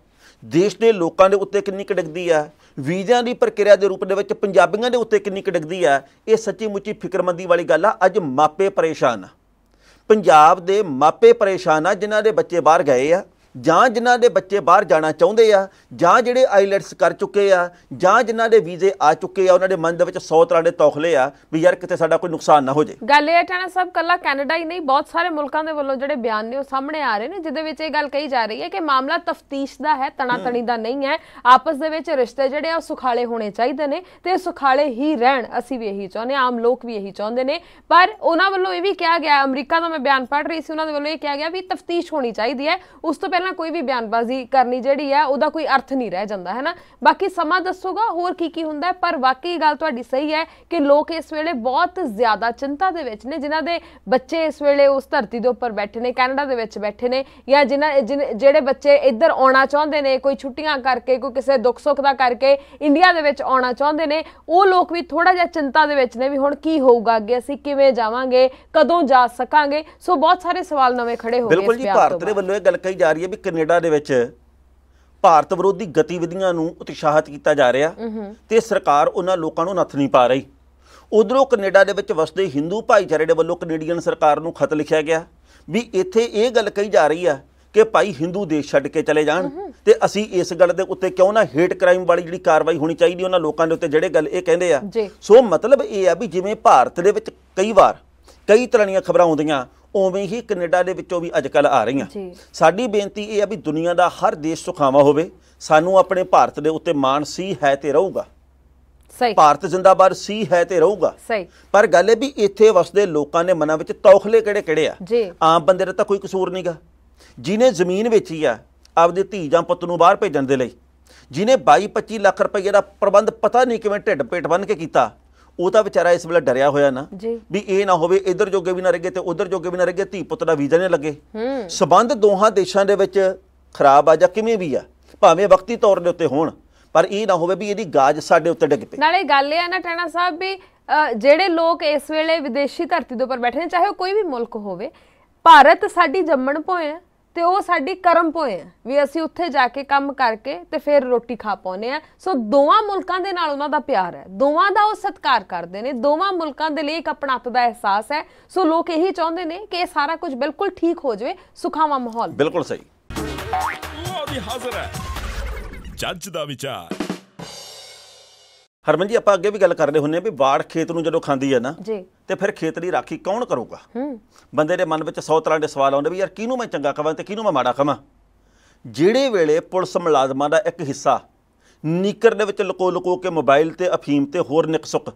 ਦੇਸ਼ ਦੇ ਲੋਕਾਂ ਦੇ ਉੱਤੇ ਕਿੰਨੀ ਕੁ ਡਿੱਗਦੀ ਆ ਵੀਜ਼ਿਆਂ ਦੀ ਪ੍ਰਕਿਰਿਆ ਦੇ ਰੂਪ ਦੇ ਵਿੱਚ ਪੰਜਾਬੀਆਂ ਦੇ ਉੱਤੇ ਕਿੰਨੀ ਕੁ ਡਿੱਗਦੀ ਆ ਇਹ ਸੱਚੀ ਮੁੱਚੀ ਫਿਕਰਮੰਦੀ ਵਾਲੀ ਗੱਲ ਆ ਅੱਜ ਮਾਪੇ ਪਰੇਸ਼ਾਨ ਆ ਪੰਜਾਬ ਦੇ ਮਾਪੇ ਪਰੇਸ਼ਾਨ ਆ ਜਿਨ੍ਹਾਂ ਦੇ ਬੱਚੇ ਬਾਹਰ ਗਏ ਆ ਜਾਂ ਜਿਨ੍ਹਾਂ ਦੇ ਬੱਚੇ ਬਾਹਰ ਜਾਣਾ ਚਾਹੁੰਦੇ ਆ ਜਾਂ ਜਿਹੜੇ ਆਈਲੈਟਸ ਕਰ ਚੁੱਕੇ ਆ ਜਾਂ ਜਿਨ੍ਹਾਂ ਦੇ ਵੀਜ਼ੇ ਆ ਚੁੱਕੇ ਆ ਉਹਨਾਂ ਦੇ ਮਨ ਦੇ ਵਿੱਚ 100 ਤਰ੍ਹਾਂ ਦੇ ਤੌਖਲੇ ਆ ਵੀ ਯਾਰ ਕਿਤੇ ਸਾਡਾ ਕੋਈ ਨੁਕਸਾਨ ਨਾ ਹੋ ਜਾਏ ਗੱਲ ਇਹ ਟਾਣਾ ਸਭ ਕੱਲਾ ਕੈਨੇਡਾ ਹੀ ਨਹੀਂ ਬਹੁਤ ਸਾਰੇ ਮੁਲਕਾਂ ਦੇ ਵੱਲੋਂ ਜਿਹੜੇ ਬਿਆਨ ਨੇ ਉਹ ਸਾਹਮਣੇ ਆ ਰਹੇ ਨੇ ਜਿਹਦੇ ਵਿੱਚ ਇਹ ਗੱਲ ਕਹੀ ਜਾ ਰਹੀ ਹੈ ਕਿ ਮਾਮਲਾ ਤਫਤੀਸ਼ ਦਾ ਹੈ ਤਣਾ ਤਣੀ ਦਾ ਨਹੀਂ ਹੈ ਆਪਸ ਦੇ ਵਿੱਚ ਰਿਸ਼ਤੇ ਜਿਹੜੇ ਆ ਉਹ ਸੁਖਾਲੇ ਹੋਣੇ ਚਾਹੀਦੇ ਨੇ ਤੇ ਸੁਖਾਲੇ ਹੀ ਰਹਿਣ ਅਸੀਂ ਵੀ ਇਹੀ ਚਾਹੁੰਦੇ ਆ ਆਮ ਲੋਕ ਵੀ ਇਹੀ ਚਾਹੁੰਦੇ ਨੇ ਪਰ ਉਹਨਾਂ ਵੱਲੋਂ ਇਹ ਵੀ ਕਿਹਾ ਗਿਆ ਅਮਰੀਕਾ ਦਾ ਮੈਂ ਬਿਆਨ ਪੜ੍ਹ ਰਹੀ ਸੀ ਉਹਨਾਂ ਦੇ ਵੱਲੋਂ ਇਹ ਕਿਹਾ ਗਿਆ ਵੀ ਤਫਤੀਸ਼ ਹੋਣੀ ਚਾਹੀਦੀ ਹੈ ਉਸ ਤੋਂ ਪਹਿਲਾਂ ਤਰ੍ਹਾਂ ਕੋਈ ਵੀ ਬਿਆਨਬਾਜ਼ੀ ਕਰਨੀ ਜਿਹੜੀ ਹੈ ਉਹਦਾ ਕੋਈ ਅਰਥ ਨਹੀਂ ਰਹਿ ਜਾਂਦਾ ਹੈ ਨਾ ਬਾਕੀ ਸਮਾਂ ਦੱਸੂਗਾ ਹੋਰ ਕੀ ਕੀ ਹੁੰਦਾ ਪਰ ਵਾਕਈ ਗੱਲ ਤੁਹਾਡੀ ਸਹੀ ਹੈ ਕਿ ਲੋਕ ਇਸ ਵੇਲੇ ਬਹੁਤ ਜ਼ਿਆਦਾ ਚਿੰਤਾ ਦੇ ਵਿੱਚ ਨੇ ਜਿਨ੍ਹਾਂ ਦੇ ਬੱਚੇ ਇਸ ਵੇਲੇ ਉਸ ਧਰਤੀ ਦੇ ਉੱਪਰ ਬੈਠੇ ਨੇ ਕੈਨੇਡਾ ਦੇ ਵਿੱਚ ਬੈਠੇ ਨੇ ਜਾਂ ਜਿਨ੍ਹਾਂ ਜਿਹੜੇ ਬੱਚੇ ਇੱਧਰ ਆਉਣਾ ਚਾਹੁੰਦੇ ਨੇ ਕੋਈ ਛੁੱਟੀਆਂ ਕਰਕੇ ਕੋਈ ਕਿਸੇ ਦੁੱਖ ਸੁੱਖ ਦਾ ਕਰਕੇ ਇੰਡੀਆ ਦੇ ਵਿੱਚ ਆਉਣਾ ਚਾਹੁੰਦੇ ਨੇ ਉਹ ਲੋਕ ਵੀ ਥੋੜਾ ਜਿਹਾ ਚਿੰਤਾ ਦੇ ਵਿੱਚ ਨੇ ਵੀ ਹੁਣ ਕੀ ਹੋਊਗਾ ਅੱਗੇ ਅਸੀਂ ਕਿਵੇਂ ਜਾਵਾਂਗੇ ਕਦੋਂ ਜਾ ਸਕਾਂਗੇ ਸੋ ਬਹੁਤ ਸਾਰੇ ਸਵਾਲ ਨਵੇਂ ਖੜੇ ਹੋ ਗਏ ਬਿਲਕੁਲ ਜੀ ਭਾਰਤ ਦੇ ਵੱਲੋਂ ਇਹ ਗੱਲ ਕਹੀ ਜਾ ਰਹੀ ਹੈ ਵੀ ਕੈਨੇਡਾ ਦੇ ਵਿੱਚ ਭਾਰਤ ਵਿਰੋਧੀ ਗਤੀਵਿਧੀਆਂ ਨੂੰ ਉਤਸ਼ਾਹਿਤ ਕੀਤਾ ਜਾ ਰਿਹਾ ਤੇ ਸਰਕਾਰ ਉਹਨਾਂ ਲੋਕਾਂ ਨੂੰ ਨੱਥ ਨਹੀਂ ਪਾ ਰਹੀ ਉਧਰੋਂ ਕੈਨੇਡਾ ਦੇ ਵਿੱਚ ਵਸਦੇ ਹਿੰਦੂ ਭਾਈਚਾਰੇ ਦੇ ਵੱਲੋਂ ਕੈਨੇਡੀਅਨ ਸਰਕਾਰ ਨੂੰ ਖਤ ਲਿਖਿਆ ਗਿਆ ਵੀ ਇੱਥੇ ਇਹ ਗੱਲ ਕਹੀ ਜਾ ਰਹੀ ਆ ਕਿ ਭਾਈ ਹਿੰਦੂ ਦੇਸ਼ ਛੱਡ ਕੇ ਚਲੇ ਜਾਣ ਤੇ ਅਸੀਂ ਇਸ ਗੱਲ ਦੇ ਉੱਤੇ ਕਿਉਂ ਨਾ ਹੇਟ ਕ੍ਰਾਈਮ ਵਾਲੀ ਜਿਹੜੀ ਕਾਰਵਾਈ ਹੋਣੀ ਚਾਹੀਦੀ ਉਹਨਾਂ ਲੋਕਾਂ ਦੇ ਉੱਤੇ ਜਿਹੜੇ ਗੱਲ ਇਹ ਕਹਿੰਦੇ ਆ ਸੋ ਮਤਲਬ ਇਹ ਆ ਵੀ ਜਿਵੇਂ ਭਾਰਤ ਦੇ ਵਿੱਚ ਕਈ ਵਾਰ ਕਈ ਤਰ੍ਹਾਂ ਦੀਆਂ ਖਬਰਾਂ ਆਉਂਦੀਆਂ ਉਵੇਂ ਹੀ ਕੈਨੇਡਾ ਦੇ ਵਿੱਚੋਂ ਵੀ ਅੱਜਕੱਲ ਆ ਰਹੀਆਂ ਸਾਡੀ ਬੇਨਤੀ ਇਹ ਆ ਵੀ ਦੁਨੀਆ ਦਾ ਹਰ ਦੇਸ਼ ਸੁਖਾਵਾ ਹੋਵੇ ਸਾਨੂੰ ਆਪਣੇ ਭਾਰਤ ਦੇ ਉੱਤੇ ਮਾਣ ਸੀ ਹੈ ਤੇ ਰਹੂਗਾ ਸਹੀ ਭਾਰਤ ਜ਼ਿੰਦਾਬਾਦ ਸੀ ਹੈ ਤੇ ਰਹੂਗਾ ਸਹੀ ਪਰ ਗੱਲ ਇਹ ਵੀ ਇੱਥੇ ਵਸਦੇ ਲੋਕਾਂ ਨੇ ਮਨਾਂ ਵਿੱਚ ਤੌਖਲੇ ਕਿਹੜੇ ਕਿਹੜੇ ਆ ਆਮ ਬੰਦੇ ਦਾ ਤਾਂ ਕੋਈ ਕਸੂਰ ਨਹੀਂਗਾ ਜਿਨੇ ਜ਼ਮੀਨ ਵੇਚੀ ਆ ਆਪਦੇ ਧੀ ਜਾਂ ਪੁੱਤ ਨੂੰ ਬਾਹਰ ਭੇਜਣ ਦੇ ਲਈ ਜਿਨੇ 22 25 ਲੱਖ ਰੁਪਏ ਦਾ ਪ੍ਰਬੰਧ ਪਤਾ ਨਹੀਂ ਕਿਵੇਂ ਢਿੱਡ ਪੇਟ ਬੰਨ ਕੇ ਕੀਤਾ ਉਹ ਤਾਂ ਵਿਚਾਰਾ ਇਸ ਵੇਲੇ ਡਰਿਆ ਹੋਇਆ ਨਾ ਵੀ ਇਹ ਨਾ ਹੋਵੇ ਇਧਰ ਜੋਗੇ ਵੀ ਨਾ ਗਏ ਤੇ ਉਧਰ ਜੋਗੇ ਵੀ ਨਾ ਗਏ ਧੀ ਪੁੱਤ ਦਾ ਵੀਜ਼ਾ ਨਹੀਂ ਲੱਗੇ ਸਬੰਧ ਦੋਹਾਂ ਦੇਸ਼ਾਂ ਦੇ ਵਿੱਚ ਖਰਾਬ ਆ ਜਾਂ ਕਿਵੇਂ ਵੀ ਆ ਭਾਵੇਂ ਵਕਤੀ ਤੌਰ ਦੇ ਉੱਤੇ ਹੋਣ ਪਰ ਇਹ ਨਾ ਹੋਵੇ ਵੀ ਇਹਦੀ ਗਾਜ ਸਾਡੇ ਉੱਤੇ ਡਿੱਗ ਪਏ ਨਾਲੇ ਗੱਲ ਇਹ ਆ ਨਾ ਟਾਣਾ ਸਾਹਿਬ ਵੀ ਜਿਹੜੇ ਲੋਕ ਇਸ ਵੇਲੇ ਵਿਦੇਸ਼ੀ ਧਰਤੀ ਦੇ ਉੱਪਰ ਬੈਠੇ ਨੇ ਚਾਹੇ ਉਹ ਕੋਈ ਵੀ ਮੁਲਕ ਹੋਵੇ ਭਾਰਤ ਸਾਡੀ ਜੰਮਣ ਭੋਏ ਹੈ ਤੇ ਉਹ ਸਾਡੀ ਕਰਮ ਪੋਏ ਆ ਵੀ ਅਸੀਂ ਉੱਥੇ ਜਾ ਕੇ ਕੰਮ ਕਰਕੇ ਤੇ ਫਿਰ ਰੋਟੀ ਖਾ ਪਾਉਨੇ ਆ ਸੋ ਦੋਵਾਂ ਮੁਲਕਾਂ ਦੇ ਨਾਲ ਉਹਨਾਂ ਦਾ ਪਿਆਰ ਹੈ ਦੋਵਾਂ ਦਾ ਉਹ ਸਤਿਕਾਰ ਕਰਦੇ ਨੇ ਦੋਵਾਂ ਮੁਲਕਾਂ ਦੇ ਲਈ ਇੱਕ ਆਪਣਾਤ ਦਾ ਅਹਿਸਾਸ ਹੈ ਸੋ ਲੋਕ ਇਹੀ ਚਾਹੁੰਦੇ ਨੇ ਕਿ ਇਹ ਸਾਰਾ ਕੁਝ ਬਿਲਕੁਲ ਠੀਕ ਹੋ ਜਾਵੇ ਸੁਖਾਵਾਂ ਮਾਹੌਲ ਬਿਲਕੁਲ ਸਹੀ ਉਹ ਵੀ ਹਾਜ਼ਰ ਹੈ ਜੱਜ ਦਾ ਵਿਚਾਰ ਹਰਮਨ ਜੀ ਆਪਾਂ ਅੱਗੇ ਵੀ ਗੱਲ ਕਰਦੇ ਹੁੰਨੇ ਆ ਵੀ ਬਾੜ ਖੇਤ ਨੂੰ ਜਦੋਂ ਖਾਂਦੀ ਹੈ ਨਾ ਜੀ ਤੇ ਫਿਰ ਖੇਤ ਦੀ ਰਾਖੀ ਕੌਣ ਕਰੂਗਾ ਹੂੰ ਬੰਦੇ ਦੇ ਮਨ ਵਿੱਚ 100 ਤਰ੍ਹਾਂ ਦੇ ਸਵਾਲ ਆਉਂਦੇ ਵੀ ਯਾਰ ਕਿਹਨੂੰ ਮੈਂ ਚੰਗਾ ਕਵਾਂ ਤੇ ਕਿਹਨੂੰ ਮੈਂ ਮਾੜਾ ਕਵਾਂ ਜਿਹੜੇ ਵੇਲੇ ਪੁਲਿਸ ਮੁਲਾਜ਼ਮਾਂ ਦਾ ਇੱਕ ਹਿੱਸਾ ਨੀਕਰ ਦੇ ਵਿੱਚ ਲੁਕੋ ਲੁਕੋ ਕੇ ਮੋਬਾਈਲ ਤੇ ਅਫੀਮ ਤੇ ਹੋਰ ਨਿਕਸੁਕ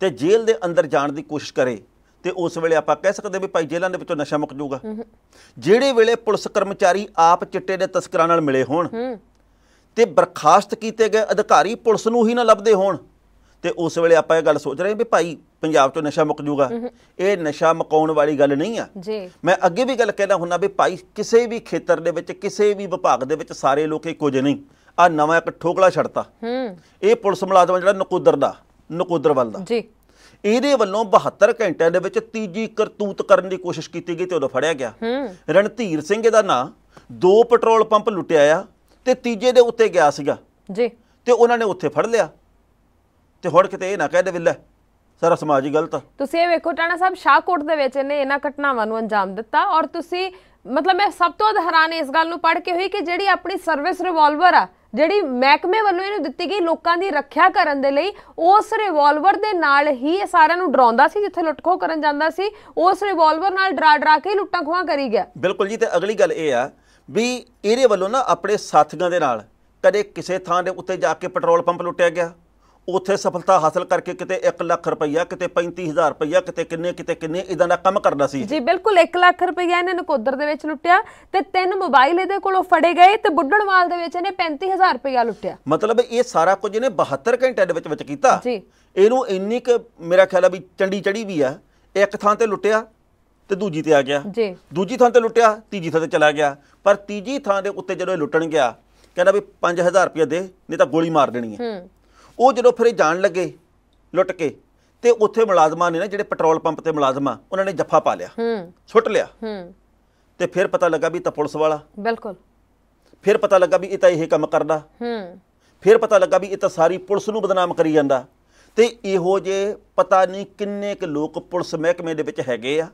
ਤੇ ਜੇਲ੍ਹ ਦੇ ਅੰਦਰ ਜਾਣ ਦੀ ਕੋਸ਼ਿਸ਼ ਕਰੇ ਤੇ ਉਸ ਵੇਲੇ ਆਪਾਂ ਕਹਿ ਸਕਦੇ ਵੀ ਭਾਈ ਜੇਲ੍ਹਾਂ ਦੇ ਵਿੱਚੋਂ ਨਸ਼ਾ ਮੁੱਕ ਜਾਊਗਾ ਜਿਹੜੇ ਵੇਲੇ ਪੁਲਿਸ ਕਰਮਚਾਰੀ ਆਪ ਚਿੱਟੇ ਦੇ ਤਸਕਰਾਂ ਨਾਲ ਮਿਲੇ ਹੋਣ ਹੂੰ ਤੇ ਬਰਖਾਸਤ ਕੀਤੇ ਗਏ ਅਧਿਕਾਰੀ ਪੁਲਿਸ ਨੂੰ ਹੀ ਨਾ ਲੱਭਦੇ ਹੋਣ ਤੇ ਉਸ ਵੇਲੇ ਆਪਾਂ ਇਹ ਗੱਲ ਸੋਚ ਰਹੇ ਵੀ ਭਾਈ ਪੰਜਾਬ ਤੋਂ ਨਸ਼ਾ ਮੁੱਕ ਜੂਗਾ ਇਹ ਨਸ਼ਾ ਮਕਾਉਣ ਵਾਲੀ ਗੱਲ ਨਹੀਂ ਆ ਮੈਂ ਅੱਗੇ ਵੀ ਗੱਲ ਕਹਿਣਾ ਹੁੰਦਾ ਵੀ ਭਾਈ ਕਿਸੇ ਵੀ ਖੇਤਰ ਦੇ ਵਿੱਚ ਕਿਸੇ ਵੀ ਵਿਭਾਗ ਦੇ ਵਿੱਚ ਸਾਰੇ ਲੋਕ ਇੱਕੋ ਜਿਹੇ ਨਹੀਂ ਆ ਨਵਾਂ ਇੱਕ ਠੋਕਲਾ ਛੜਤਾ ਇਹ ਪੁਲਿਸ ਮੁਲਾਜ਼ਮ ਜਿਹੜਾ ਨਕੋਦਰ ਦਾ ਨਕੋਦਰ ਵੱਲ ਦਾ ਜੀ ਇਹਦੇ ਵੱਲੋਂ 72 ਘੰਟਿਆਂ ਦੇ ਵਿੱਚ ਤੀਜੀ ਕਰਤੂਤ ਕਰਨ ਦੀ ਕੋਸ਼ਿਸ਼ ਕੀਤੀ ਗਈ ਤੇ ਉਦੋਂ ਫੜਿਆ ਗਿਆ ਰਣਧੀਰ ਸਿੰਘ ਦਾ ਨਾਂ ਦੋ ਪੈਟਰੋਲ ਪੰਪ ਲੁੱਟਿਆ ਆ ਤੇ ਤੀਜੇ ਦੇ ਉੱਤੇ ਗਿਆ ਸੀਗਾ ਜੀ ਤੇ ਉਹਨਾਂ ਨੇ ਉੱਥੇ ਫੜ ਲਿਆ ਤੇ ਹੁਣ ਕਿਤੇ ਇਹ ਨਾ ਕਹਿ ਦੇ ਵਿੱਲਾ ਸਾਰਾ ਸਮਾਜ ਹੀ ਗਲਤ ਤੁਸੀਂ ਇਹ ਵੇਖੋ ਟਾਣਾ ਸਾਹਿਬ ਸ਼ਾਹਕੋਟ ਦੇ ਵਿੱਚ ਇਹਨੇ ਇਹਨਾਂ ਘਟਨਾਵਾਂ ਨੂੰ ਅੰਜਾਮ ਦਿੱਤਾ ਔਰ ਤੁਸੀਂ ਮਤਲਬ ਮੈਂ ਸਭ ਤੋਂ ਹੈਰਾਨ ਇਸ ਗੱਲ ਨੂੰ ਪੜ੍ਹ ਕੇ ਹੋਈ ਕਿ ਜਿਹੜੀ ਆਪਣੀ ਸਰਵਿਸ ਰਿਵਾਲਵਰ ਆ ਜਿਹੜੀ ਮਹਿਕਮੇ ਵੱਲੋਂ ਇਹਨੂੰ ਦਿੱਤੀ ਗਈ ਲੋਕਾਂ ਦੀ ਰੱਖਿਆ ਕਰਨ ਦੇ ਲਈ ਉਸ ਰਿਵਾਲਵਰ ਦੇ ਨਾਲ ਹੀ ਇਹ ਸਾਰਿਆਂ ਨੂੰ ਡਰਾਉਂਦਾ ਸੀ ਜਿੱਥੇ ਲੁੱਟਖੋ ਕਰਨ ਜਾਂਦਾ ਸੀ ਉਸ ਰਿਵਾਲਵਰ ਨਾਲ ਡਰਾ ਡਰਾ ਕੇ ਲੁੱਟਾਂ ਖੋਹਾਂ ਕਰੀ ਗਿਆ ਬਿਲਕੁਲ ਜੀ ਤੇ ਅਗਲੀ ਗੱਲ ਇਹ ਆ ਵੀ ਇਹਦੇ ਵੱਲੋਂ ਨਾ ਆਪਣੇ ਸਾਥੀਆਂ ਦੇ ਨਾਲ ਕਦੇ ਕਿਸੇ ਥਾਂ ਦੇ ਉੱਤੇ ਜਾ ਕੇ ਪੈਟਰੋਲ ਪੰਪ ਲੁੱਟਿਆ ਗਿਆ ਉੱਥੇ ਸਫਲਤਾ ਹਾਸਲ ਕਰਕੇ ਕਿਤੇ 1 ਲੱਖ ਰੁਪਈਆ ਕਿਤੇ 35000 ਰੁਪਈਆ ਕਿਤੇ ਕਿੰਨੇ ਕਿਤੇ ਕਿੰਨੇ ਇਦਾਂ ਦਾ ਕੰਮ ਕਰਦਾ ਸੀ ਜੀ ਬਿਲਕੁਲ 1 ਲੱਖ ਰੁਪਈਆ ਇਹਨਾਂ ਨਕੋਦਰ ਦੇ ਵਿੱਚ ਲੁੱਟਿਆ ਤੇ ਤਿੰਨ ਮੋਬਾਈਲ ਇਹਦੇ ਕੋਲੋਂ ਫੜੇ ਗਏ ਤੇ ਬੁੱਢਣਵਾਲ ਦੇ ਵਿੱਚ ਇਹਨੇ 35000 ਰੁਪਈਆ ਲੁੱਟਿਆ ਮਤਲਬ ਇਹ ਸਾਰਾ ਕੁਝ ਇਹਨੇ 72 ਘੰਟਿਆਂ ਦੇ ਵਿੱਚ ਵਿੱਚ ਕੀਤਾ ਜੀ ਇਹਨੂੰ ਇੰਨੀ ਕਿ ਮੇਰਾ ਖਿਆਲ ਆ ਵੀ ਚੰਡੀ ਚੜੀ ਵੀ ਆ ਇੱਕ ਥਾਂ ਤੇ ਲੁੱਟਿਆ ਤੇ ਦੂਜੀ ਤੇ ਆ ਗਿਆ ਜੀ ਦੂਜੀ ਥਾਂ ਤੇ ਲੁੱਟਿਆ ਤੀਜੀ ਥਾਂ ਤੇ ਚਲਾ ਗਿਆ ਪਰ ਤੀਜੀ ਥਾਂ ਦੇ ਉੱਤੇ ਜਦੋਂ ਇਹ ਲੁੱਟਣ ਗਿਆ ਕਹਿੰਦਾ ਵੀ 5000 ਰੁਪਏ ਦੇ ਨਹੀਂ ਤਾਂ ਗੋਲੀ ਮਾਰ ਦੇਣੀ ਹੈ ਉਹ ਜਦੋਂ ਫਿਰ ਜਾਣ ਲੱਗੇ ਲੁੱਟ ਕੇ ਤੇ ਉੱਥੇ ਮੁਲਾਜ਼ਮਾਂ ਨੇ ਨਾ ਜਿਹੜੇ ਪੈਟਰੋਲ ਪੰਪ ਤੇ ਮੁਲਾਜ਼ਮਾਂ ਉਹਨਾਂ ਨੇ ਜੱਫਾ ਪਾ ਲਿਆ ਹੂੰ ਛੁੱਟ ਲਿਆ ਹੂੰ ਤੇ ਫਿਰ ਪਤਾ ਲੱਗਾ ਵੀ ਤਾਂ ਪੁਲਿਸ ਵਾਲਾ ਬਿਲਕੁਲ ਫਿਰ ਪਤਾ ਲੱਗਾ ਵੀ ਇਹ ਤਾਂ ਇਹ ਕੰਮ ਕਰਦਾ ਹੂੰ ਫਿਰ ਪਤਾ ਲੱਗਾ ਵੀ ਇਹ ਤਾਂ ਸਾਰੀ ਪੁਲਿਸ ਨੂੰ ਬਦਨਾਮ ਕਰੀ ਜਾਂਦਾ ਤੇ ਇਹੋ ਜੇ ਪਤਾ ਨਹੀਂ ਕਿੰਨੇ ਕੁ ਲੋਕ ਪੁਲਿਸ ਮਹਿਕਮੇ ਦੇ ਵਿੱਚ ਹੈਗੇ ਆ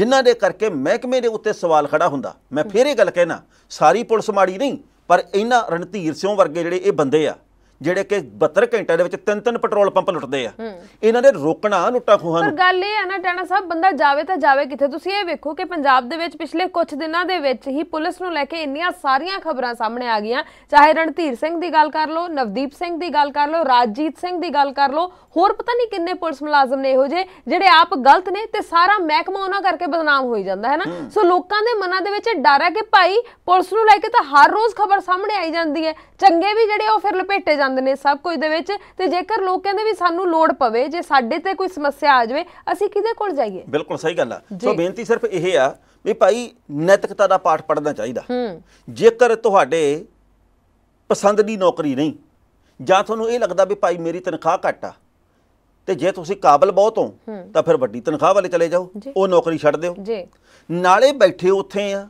ਜਿਨ੍ਹਾਂ ਦੇ ਕਰਕੇ ਮਹਿਕਮੇ ਦੇ ਉੱਤੇ ਸਵਾਲ ਖੜਾ ਹੁੰਦਾ ਮੈਂ ਫੇਰ ਇਹ ਗੱਲ ਕਹਿਣਾ ਸਾਰੀ ਪੁਲਿਸ ਮਾੜੀ ਨਹੀਂ ਪਰ ਇਹਨਾਂ ਰਣਧੀਰ ਸਿੰਘ ਵਰਗੇ ਜਿਹੜੇ ਇਹ ਬੰਦੇ ਆ ਜਿਹੜੇ ਕਿ 72 ਘੰਟਿਆਂ ਦੇ ਵਿੱਚ ਤਿੰਨ ਤਿੰਨ ਪੈਟਰੋਲ ਪੰਪ ਲੁੱਟਦੇ ਆ ਇਹਨਾਂ ਦੇ ਰੋਕਣਾ ਲੁੱਟਾ ਖੋਹਾਂ ਨੂੰ ਪਰ ਗੱਲ ਇਹ ਆ ਨਾ ਟਾਣਾ ਸਾਹਿਬ ਬੰਦਾ ਜਾਵੇ ਤਾਂ ਜਾਵੇ ਕਿੱਥੇ ਤੁਸੀਂ ਇਹ ਵੇਖੋ ਕਿ ਪੰਜਾਬ ਦੇ ਵਿੱਚ ਪਿਛਲੇ ਕੁਝ ਦਿਨਾਂ ਦੇ ਵਿੱਚ ਹੀ ਪੁਲਿਸ ਨੂੰ ਲੈ ਕੇ ਇੰਨੀਆਂ ਸਾਰੀਆਂ ਖਬਰਾਂ ਸਾਹਮਣੇ ਆ ਗਈਆਂ ਚਾਹੇ ਰਣਧੀਰ ਸਿੰਘ ਦੀ ਗੱਲ ਕਰ ਲਓ ਨਵਦੀਪ ਸਿੰਘ ਦੀ ਗੱਲ ਕਰ ਲਓ ਰਾਜਜੀਤ ਸਿੰਘ ਦੀ ਗੱਲ ਕਰ ਲਓ ਹੋਰ ਪਤਾ ਨਹੀਂ ਕਿੰਨੇ ਪੁਲਿਸ ਮੁਲਾਜ਼ਮ ਨੇ ਇਹੋ ਜਿਹੇ ਜਿਹੜੇ ਆਪ ਗਲਤ ਨੇ ਤੇ ਸਾਰਾ ਮਹਿਕਮਾ ਉਹਨਾਂ ਕਰਕੇ ਬਦਨਾਮ ਹੋਈ ਜਾਂਦਾ ਹੈ ਨਾ ਸੋ ਲੋਕਾਂ ਦੇ ਮਨਾਂ ਦੇ ਵਿੱਚ ਡਰ ਹੈ ਕਿ ਭਾਈ ਪੁਲਿਸ ਨੂੰ ਲੈ ਕੇ ਤਾਂ ਹਰ ਰੋਜ਼ ਖਬਰ ਸਾਹਮਣੇ ਆਈ ਜਾਂਦੀ ਹੈ ਚੰਗੇ ਵੀ ਜਿਹੜੇ ਉਹ ਫਿਰ ਲਪੇਟੇ ਜਾਂਦੇ ਪਸੰਦ ਨੇ ਸਭ ਕੁਝ ਦੇ ਵਿੱਚ ਤੇ ਜੇਕਰ ਲੋਕ ਕਹਿੰਦੇ ਵੀ ਸਾਨੂੰ ਲੋੜ ਪਵੇ ਜੇ ਸਾਡੇ ਤੇ ਕੋਈ ਸਮੱਸਿਆ ਆ ਜਾਵੇ ਅਸੀਂ ਕਿਹਦੇ ਕੋਲ ਜਾਈਏ ਬਿਲਕੁਲ ਸਹੀ ਗੱਲ ਆ ਸੋ ਬੇਨਤੀ ਸਿਰਫ ਇਹ ਆ ਵੀ ਭਾਈ ਨੈਤਿਕਤਾ ਦਾ ਪਾਠ ਪੜਨਾ ਚਾਹੀਦਾ ਹੂੰ ਜੇਕਰ ਤੁਹਾਡੇ ਪਸੰਦ ਦੀ ਨੌਕਰੀ ਨਹੀਂ ਜਾਂ ਤੁਹਾਨੂੰ ਇਹ ਲੱਗਦਾ ਵੀ ਭਾਈ ਮੇਰੀ ਤਨਖਾਹ ਘੱਟ ਆ ਤੇ ਜੇ ਤੁਸੀਂ ਕਾਬਲ ਬਹੁਤ ਹੋ ਤਾਂ ਫਿਰ ਵੱਡੀ ਤਨਖਾਹ ਵਾਲੇ ਚਲੇ ਜਾਓ ਉਹ ਨੌਕਰੀ ਛੱਡ ਦਿਓ ਜੀ ਨਾਲੇ ਬੈਠੇ ਉੱਥੇ ਆ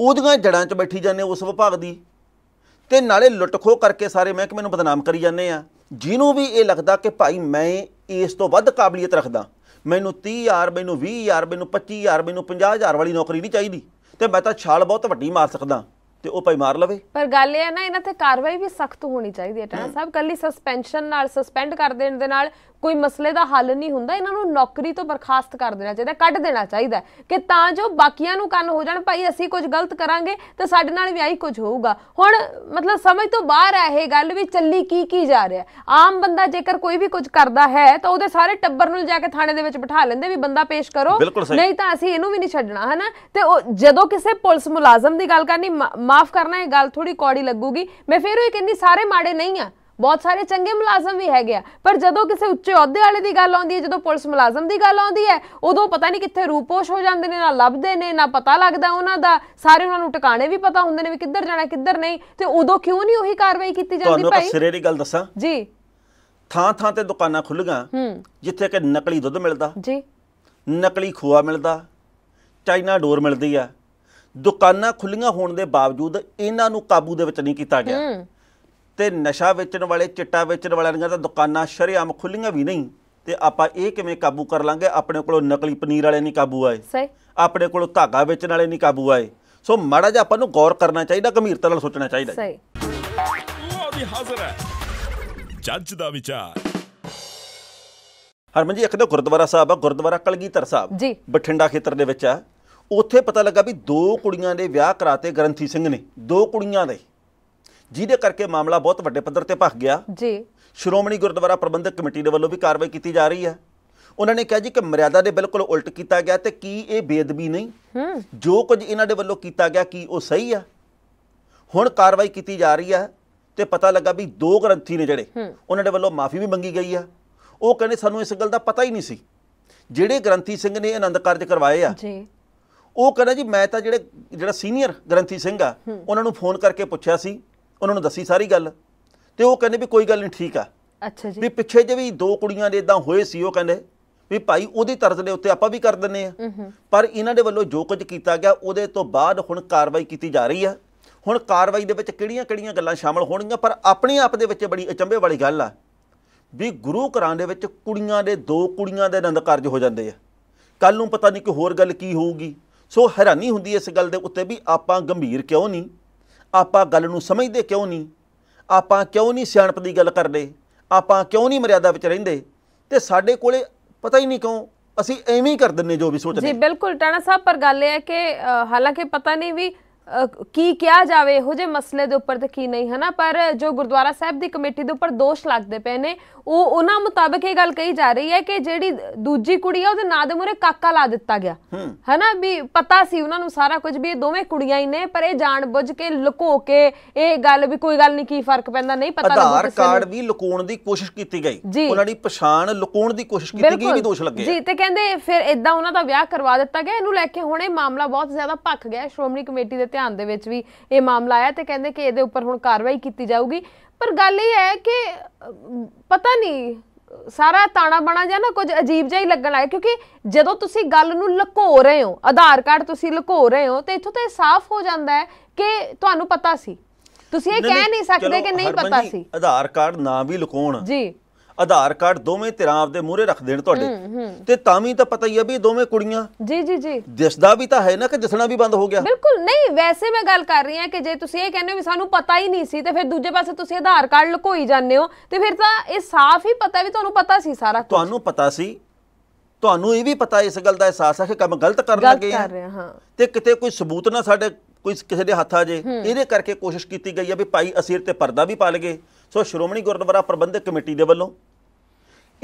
ਉਹਦੀਆਂ ਜੜਾਂ 'ਚ ਬੈਠੀ ਜਾਂਦੇ ਉਸ ਵਿਭਾਗ ਦੀ ਤੇ ਨਾਲੇ ਲੁੱਟਖੋ ਕਰਕੇ ਸਾਰੇ ਮਹਿਕਮੇ ਨੂੰ ਬਦਨਾਮ ਕਰੀ ਜਾਂਦੇ ਆ ਜਿਹਨੂੰ ਵੀ ਇਹ ਲੱਗਦਾ ਕਿ ਭਾਈ ਮੈਂ ਇਸ ਤੋਂ ਵੱਧ ਕਾਬਲੀਅਤ ਰੱਖਦਾ ਮੈਨੂੰ 30000 ਮੈਨੂੰ 20000 ਮੈਨੂੰ 25000 ਮੈਨੂੰ 50000 ਵਾਲੀ ਨੌਕਰੀ ਨਹੀਂ ਚਾਹੀਦੀ ਤੇ ਮੈਂ ਤਾਂ ਛਾਲ ਬਹੁਤ ਵੱਡੀ ਮਾਰ ਸਕਦਾ ਤੇ ਉਹ ਭਾਈ ਮਾਰ ਲਵੇ ਪਰ ਗੱਲ ਇਹ ਹੈ ਨਾ ਇਹਨਾਂ ਤੇ ਕਾਰਵਾਈ ਵੀ ਸਖਤ ਹੋਣੀ ਚਾਹੀਦੀ ਹੈ ਟਾਣਾ ਸਾਹਿਬ ਕੱਲੀ ਸਸਪੈਂਸ਼ਨ ਨਾਲ ਸਸਪੈਂਡ ਕਰ ਦੇਣ ਦੇ ਨਾਲ ਕੋਈ ਮਸਲੇ ਦਾ ਹੱਲ ਨਹੀਂ ਹੁੰਦਾ ਇਹਨਾਂ ਨੂੰ ਨੌਕਰੀ ਤੋਂ ਬਰਖਾਸਤ ਕਰ ਦੇਣਾ ਚਾਹੀਦਾ ਕੱਢ ਦੇਣਾ ਚਾਹੀਦਾ ਕਿ ਤਾਂ ਜੋ ਬਾਕੀਆਂ ਨੂੰ ਕੰਨ ਹੋ ਜਾਣ ਭਾਈ ਅਸੀਂ ਕੁਝ ਗਲਤ ਕਰਾਂਗੇ ਤਾਂ ਸਾਡੇ ਨਾਲ ਵੀ ਆਹੀ ਕੁਝ ਹੋਊਗਾ ਹੁਣ ਮਤਲਬ ਸਮਝ ਤੋਂ ਬਾਹਰ ਆ ਇਹ ਗੱਲ ਵੀ ਚੱਲੀ ਕੀ ਕੀ ਜਾ ਰਿਹਾ ਆਮ ਬੰਦਾ ਜੇਕਰ ਕੋਈ ਵੀ ਕੁਝ ਕਰਦਾ ਹੈ ਤਾਂ ਉਹਦੇ ਸਾਰੇ ਟੱਬਰ ਨੂੰ ਜਾ ਕੇ ਥਾਣੇ ਦੇ ਵਿੱਚ ਬਿਠਾ ਲੈਂਦੇ ਵੀ ਬੰਦਾ ਪੇਸ਼ ਕਰੋ ਨਹੀਂ ਤਾਂ ਅਸੀਂ ਇਹਨੂੰ ਵੀ ਨਹੀਂ ਛੱਡਣਾ ਹਨਾ ਤੇ ਉਹ ਜਦੋਂ ਕਿਸੇ ਪੁਲਿਸ ਮੁਲਾਜ਼ਮ ਦੀ ਗੱਲ ਕਰਨੀ ਮਾਫ ਕਰਨਾ ਇਹ ਗੱਲ ਥੋੜੀ ਕੌੜੀ ਲੱਗੂਗੀ ਮੈਂ ਫਿਰ ਉਹ ਕਹਿੰਦੀ ਸਾਰੇ ਮਾੜੇ ਨਹੀਂ ਆ ਬਹੁਤ ਸਾਰੇ ਚੰਗੇ ਮੁਲਾਜ਼ਮ ਵੀ ਹੈਗੇ ਆ ਪਰ ਜਦੋਂ ਕਿਸੇ ਉੱਚੇ ਅਹੁਦੇ ਵਾਲੇ ਦੀ ਗੱਲ ਆਉਂਦੀ ਹੈ ਜਦੋਂ ਪੁਲਿਸ ਮੁਲਾਜ਼ਮ ਦੀ ਗੱਲ ਆਉਂਦੀ ਹੈ ਉਦੋਂ ਪਤਾ ਨਹੀਂ ਕਿੱਥੇ ਰੂਪੋਸ਼ ਹੋ ਜਾਂਦੇ ਨੇ ਨਾ ਲੱਭਦੇ ਨੇ ਨਾ ਪਤਾ ਲੱਗਦਾ ਉਹਨਾਂ ਦਾ ਸਾਰੇ ਉਹਨਾਂ ਨੂੰ ਟਿਕਾਣੇ ਵੀ ਪਤਾ ਹੁੰਦੇ ਨੇ ਵੀ ਕਿੱਧਰ ਜਾਣਾ ਕਿੱਧਰ ਨਹੀਂ ਤੇ ਉਦੋਂ ਕਿਉਂ ਨਹੀਂ ਉਹੀ ਕਾਰਵਾਈ ਕੀਤੀ ਜਾਂਦੀ ਭਾਈ ਤੁਹਾਨੂੰ ਸਿਰੇ ਦੀ ਗੱਲ ਦੱਸਾਂ ਜੀ ਥਾਂ ਥਾਂ ਤੇ ਦੁਕਾਨਾਂ ਖੁੱਲ ਹੂੰ ਜਿੱਥੇ ਕਿ ਨਕਲੀ ਦੁੱਧ ਮਿਲਦਾ ਜੀ ਨਕਲੀ ਖੋਆ ਮਿਲਦਾ ਚਾਈਨਾ ਡੋਰ ਮਿਲਦੀ ਆ ਦੁਕਾਨਾਂ ਖੁੱਲੀਆਂ ਹੋਣ ਦੇ ਬਾਵਜੂਦ ਇਹਨਾਂ ਨੂੰ ਕਾਬੂ ਦੇ ਵਿੱਚ ਨਹੀਂ ਕੀਤਾ ਗਿਆ ਤੇ ਨਸ਼ਾ ਵੇਚਣ ਵਾਲੇ ਚਿੱਟਾ ਵੇਚਣ ਵਾਲਿਆਂ ਦੀਆਂ ਤਾਂ ਦੁਕਾਨਾਂ ਸ਼ਰਿਆਮ ਖੁੱਲੀਆਂ ਵੀ ਨਹੀਂ ਤੇ ਆਪਾਂ ਇਹ ਕਿਵੇਂ ਕਾਬੂ ਕਰ ਲਾਂਗੇ ਆਪਣੇ ਕੋਲੋਂ ਨਕਲੀ ਪਨੀਰ ਵਾਲੇ ਨਹੀਂ ਕਾਬੂ ਆਏ ਸਹੀ ਆਪਣੇ ਕੋਲੋਂ ਧਾਗਾ ਵੇਚਣ ਵਾਲੇ ਨਹੀਂ ਕਾਬੂ ਆਏ ਸੋ ਮਾੜਾ ਜਿਹਾ ਆਪਾਂ ਨੂੰ ਗੌਰ ਕਰਨਾ ਚਾਹੀਦਾ ਗੰਭੀਰਤਾ ਨਾਲ ਸੋਚਣਾ ਚਾਹੀਦਾ ਸਹੀ ਉਹ ਵੀ ਹਾਜ਼ਰ ਹੈ ਜੱਜ ਦਾ ਵਿਚਾਰ ਹਰਮਨ ਜੀ ਇੱਕ ਤਾਂ ਗੁਰਦੁਆਰਾ ਸਾਹਿਬ ਆ ਗੁਰਦੁਆਰਾ ਕਲਗੀਧਰ ਸਾਹਿਬ ਜੀ ਬਠਿੰਡਾ ਖੇਤਰ ਦੇ ਵਿੱਚ ਆ ਉੱਥੇ ਪਤਾ ਲੱਗਾ ਵੀ ਦੋ ਕੁੜੀਆਂ ਦੇ ਵਿਆਹ ਕਰਾਤੇ ਗ੍ਰੰਥੀ ਸਿੰਘ ਨੇ ਦੋ ਕੁੜੀਆਂ ਦੇ ਜਿਹਦੇ ਕਰਕੇ ਮਾਮਲਾ ਬਹੁਤ ਵੱਡੇ ਪੱਧਰ ਤੇ ਭਖ ਗਿਆ ਜੀ ਸ਼੍ਰੋਮਣੀ ਗੁਰਦੁਆਰਾ ਪ੍ਰਬੰਧਕ ਕਮੇਟੀ ਦੇ ਵੱਲੋਂ ਵੀ ਕਾਰਵਾਈ ਕੀਤੀ ਜਾ ਰਹੀ ਹੈ ਉਹਨਾਂ ਨੇ ਕਿਹਾ ਜੀ ਕਿ ਮਰਿਆਦਾ ਦੇ ਬਿਲਕੁਲ ਉਲਟ ਕੀਤਾ ਗਿਆ ਤੇ ਕੀ ਇਹ ਬੇਅਦਬੀ ਨਹੀਂ ਹੂੰ ਜੋ ਕੁਝ ਇਹਨਾਂ ਦੇ ਵੱਲੋਂ ਕੀਤਾ ਗਿਆ ਕੀ ਉਹ ਸਹੀ ਆ ਹੁਣ ਕਾਰਵਾਈ ਕੀਤੀ ਜਾ ਰਹੀ ਹੈ ਤੇ ਪਤਾ ਲੱਗਾ ਵੀ ਦੋ ਗ੍ਰੰਥੀ ਨੇ ਜਿਹੜੇ ਉਹਨਾਂ ਦੇ ਵੱਲੋਂ ਮਾਫੀ ਵੀ ਮੰਗੀ ਗਈ ਆ ਉਹ ਕਹਿੰਦੇ ਸਾਨੂੰ ਇਸ ਗੱਲ ਦਾ ਪਤਾ ਹੀ ਨਹੀਂ ਸੀ ਜਿਹੜੇ ਗ੍ਰੰਥੀ ਸਿੰਘ ਨੇ ਆਨੰਦ ਕਾਰਜ ਕਰਵਾਏ ਆ ਜੀ ਉਹ ਕਹਿੰਦਾ ਜੀ ਮੈਂ ਤਾਂ ਜਿਹੜੇ ਜਿਹੜਾ ਸੀਨੀਅਰ ਗ੍ਰੰਥੀ ਸਿੰਘ ਆ ਉਹਨਾਂ ਨੂੰ ਫੋਨ ਕਰਕੇ ਪੁੱਛਿਆ ਸੀ ਉਹਨਾਂ ਨੂੰ ਦੱਸੀ ਸਾਰੀ ਗੱਲ ਤੇ ਉਹ ਕਹਿੰਦੇ ਵੀ ਕੋਈ ਗੱਲ ਨਹੀਂ ਠੀਕ ਆ ਅੱਛਾ ਜੀ ਵੀ ਪਿੱਛੇ ਜੇ ਵੀ ਦੋ ਕੁੜੀਆਂ ਦੇ ਇਦਾਂ ਹੋਏ ਸੀ ਉਹ ਕਹਿੰਦੇ ਵੀ ਭਾਈ ਉਹਦੀ ਤਰਜ਼ ਦੇ ਉੱਤੇ ਆਪਾਂ ਵੀ ਕਰ ਦਿੰਨੇ ਆ ਪਰ ਇਹਨਾਂ ਦੇ ਵੱਲੋਂ ਜੋ ਕੁਝ ਕੀਤਾ ਗਿਆ ਉਹਦੇ ਤੋਂ ਬਾਅਦ ਹੁਣ ਕਾਰਵਾਈ ਕੀਤੀ ਜਾ ਰਹੀ ਆ ਹੁਣ ਕਾਰਵਾਈ ਦੇ ਵਿੱਚ ਕਿਹੜੀਆਂ-ਕਿਹੜੀਆਂ ਗੱਲਾਂ ਸ਼ਾਮਲ ਹੋਣਗੀਆਂ ਪਰ ਆਪਣੇ ਆਪ ਦੇ ਵਿੱਚ ਬੜੀ ਅਚੰਭੇ ਵਾਲੀ ਗੱਲ ਆ ਵੀ ਗੁਰੂ ਘਰਾਂ ਦੇ ਵਿੱਚ ਕੁੜੀਆਂ ਦੇ ਦੋ ਕੁੜੀਆਂ ਦੇ ਅਨੰਦ ਕਾਰਜ ਹੋ ਜਾਂਦੇ ਆ ਕੱਲ ਨੂੰ ਪਤਾ ਨਹੀਂ ਕਿ ਹੋਰ ਗੱਲ ਕੀ ਹੋਊਗੀ ਸੋ ਹੈਰਾਨੀ ਹੁੰਦੀ ਇਸ ਗੱਲ ਦੇ ਉੱਤੇ ਵੀ ਆਪਾਂ ਗੰਭੀਰ ਕਿਉਂ ਨਹੀਂ ਆਪਾਂ ਗੱਲ ਨੂੰ ਸਮਝਦੇ ਕਿਉਂ ਨਹੀਂ ਆਪਾਂ ਕਿਉਂ ਨਹੀਂ ਸਿਆਣਪ ਦੀ ਗੱਲ ਕਰਦੇ ਆਪਾਂ ਕਿਉਂ ਨਹੀਂ ਮਰਿਆਦਾ ਵਿੱਚ ਰਹਿੰਦੇ ਤੇ ਸਾਡੇ ਕੋਲੇ ਪਤਾ ਹੀ ਨਹੀਂ ਕਿਉਂ ਅਸੀਂ ਐਵੇਂ ਹੀ ਕਰ ਦਿੰਨੇ ਜੋ ਵੀ ਸੋਚਦੇ ਜੀ ਬਿਲਕੁਲ ਟਾਣਾ ਸਾਹਿਬ ਪਰ ਗੱਲ ਇਹ ਹੈ ਕਿ ਹਾਲਾਂਕਿ ਪਤਾ ਨਹੀਂ ਵੀ ਕੀ ਕਿਹਾ ਜਾਵੇ ਇਹੋ ਜੇ ਮਸਲੇ ਦੇ ਉੱਪਰ ਤੇ ਕੀ ਨਹੀਂ ਹਨਾ ਪਰ ਜੋ ਗੁਰਦੁਆਰਾ ਸਾਹਿਬ ਦੀ ਕਮੇਟੀ ਦੇ ਉੱਪਰ ਦੋਸ਼ ਲੱਗਦੇ ਪਏ ਨੇ ਉਹ ਉਹਨਾਂ ਮੁਤਾਬਕ ਇਹ ਗੱਲ ਕਹੀ ਜਾ ਰਹੀ ਹੈ ਕਿ ਜਿਹੜੀ ਦੂਜੀ ਕੁੜੀ ਆ ਉਹਦੇ ਨਾਂ ਦੇ ਮੂਰੇ ਕਾਕਾ ਲਾ ਦਿੱਤਾ ਗਿਆ ਹਨਾ ਵੀ ਪਤਾ ਸੀ ਉਹਨਾਂ ਨੂੰ ਸਾਰਾ ਕੁਝ ਵੀ ਇਹ ਦੋਵੇਂ ਕੁੜੀਆਂ ਹੀ ਨੇ ਪਰ ਇਹ ਜਾਣ ਬੁੱਝ ਕੇ ਲੁਕੋ ਕੇ ਇਹ ਗੱਲ ਵੀ ਕੋਈ ਗੱਲ ਨਹੀਂ ਕੀ ਫਰਕ ਪੈਂਦਾ ਨਹੀਂ ਪਤਾ ਲੱਗਦਾ ਆਧਾਰ ਕਾਰਡ ਵੀ ਲੁਕਾਉਣ ਦੀ ਕੋਸ਼ਿਸ਼ ਕੀਤੀ ਗਈ ਉਹਨਾਂ ਦੀ ਪਛਾਣ ਲੁਕਾਉਣ ਦੀ ਕੋਸ਼ਿਸ਼ ਕੀਤੀ ਗਈ ਵੀ ਦੋਸ਼ ਲੱਗੇ ਜੀ ਤੇ ਕਹਿੰਦੇ ਫਿਰ ਇਦਾਂ ਉਹਨਾਂ ਦਾ ਵਿਆਹ ਕਰਵਾ ਦਿੱਤਾ ਗਿਆ ਇਹਨੂੰ ਲੈ ਕੇ ਹੁਣ ਇਹ ਮਾਮਲਾ ਬਹੁਤ ਜ਼ਿਆਦਾ ਭੱਖ ਗਿਆ ਸ਼੍ਰੋਮਣੀ ਕਮੇਟੀ ਦੇ ਧਿਆਨ ਦੇ ਵਿੱਚ ਵੀ ਇਹ ਮਾਮਲਾ ਆਇਆ ਤੇ ਕਹਿੰਦੇ ਕਿ ਇਹਦੇ ਉੱਪਰ ਹੁਣ ਕਾਰਵਾਈ ਕੀਤੀ ਜਾਊਗੀ ਪਰ ਗੱਲ ਇਹ ਹੈ ਕਿ ਪਤਾ ਨਹੀਂ ਸਾਰਾ ਤਾਣਾ ਬਣਾ ਜਾਂ ਨਾ ਕੁਝ ਅਜੀਬ ਜਿਹਾ ਹੀ ਲੱਗਣ ਲੱਗਾ ਕਿਉਂਕਿ ਜਦੋਂ ਤੁਸੀਂ ਗੱਲ ਨੂੰ ਲੁਕੋ ਰਹੇ ਹੋ ਆਧਾਰ ਕਾਰਡ ਤੁਸੀਂ ਲੁਕੋ ਰਹੇ ਹੋ ਤੇ ਇੱਥੋਂ ਤਾਂ ਸਾਫ਼ ਹੋ ਜਾਂਦਾ ਹੈ ਕਿ ਤੁਹਾਨੂੰ ਪਤਾ ਸੀ ਤੁਸੀਂ ਇਹ ਕਹਿ ਨਹੀਂ ਸਕਦੇ ਕਿ ਨਹੀਂ ਪਤਾ ਸੀ ਆਧਾਰ ਕਾਰਡ ਨਾ ਵੀ ਲੁਕਾਉਣ ਜੀ ਆਧਾਰ ਕਾਰਡ ਦੋਵੇਂ ਧਿਰਾਂ ਆਪਦੇ ਮੂਹਰੇ ਰੱਖ ਦੇਣ ਤੁਹਾਡੇ ਤੇ ਤਾਂ ਵੀ ਤਾਂ ਪਤਾ ਹੀ ਆ ਵੀ ਦੋਵੇਂ ਕੁੜੀਆਂ ਜੀ ਜੀ ਜੀ ਦਿਸਦਾ ਵੀ ਤਾਂ ਹੈ ਨਾ ਕਿ ਦਿਸਣਾ ਵੀ ਬੰਦ ਹੋ ਗਿਆ ਬਿਲਕੁਲ ਨਹੀਂ ਵੈਸੇ ਮੈਂ ਗੱਲ ਕਰ ਰਹੀ ਹਾਂ ਕਿ ਜੇ ਤੁਸੀਂ ਇਹ ਕਹਿੰਦੇ ਹੋ ਵੀ ਸਾਨੂੰ ਪਤਾ ਹੀ ਨਹੀਂ ਸੀ ਤੇ ਫਿਰ ਦੂਜੇ ਪਾਸੇ ਤੁਸੀਂ ਆਧਾਰ ਕਾਰਡ ਲੁਕੋਈ ਜਾਂਦੇ ਹੋ ਤੇ ਫਿਰ ਤਾਂ ਇਹ ਸਾਫ਼ ਹੀ ਪਤਾ ਵੀ ਤੁਹਾਨੂੰ ਪਤਾ ਸੀ ਸਾਰਾ ਕੁਝ ਤੁਹਾਨੂੰ ਪਤਾ ਸੀ ਤੁਹਾਨੂੰ ਇਹ ਵੀ ਪਤਾ ਇਸ ਗੱਲ ਦਾ ਅਹਿਸਾਸ ਹੈ ਕਿ ਕੰਮ ਗਲਤ ਕਰ ਰਹੇ ਆ ਤੇ ਕਿਤੇ ਕੋਈ ਸਬੂਤ ਨਾ ਸਾਡੇ ਕੋਈ ਕਿਸੇ ਦੇ ਹੱਥ ਆ ਜੇ ਇਹਦੇ ਕਰਕੇ ਕੋਸ਼ਿਸ਼ ਕੀਤੀ ਗਈ ਆ ਵੀ ਭਾਈ ਅਸੀਰ ਤੇ ਪਰਦਾ ਵੀ ਪਾ ਲਗੇ ਸੋ ਸ਼੍ਰੋਮਣੀ ਗੁਰਦੁਆਰਾ ਪ੍ਰਬੰਧਕ ਕਮੇਟੀ ਦੇ ਵੱਲੋਂ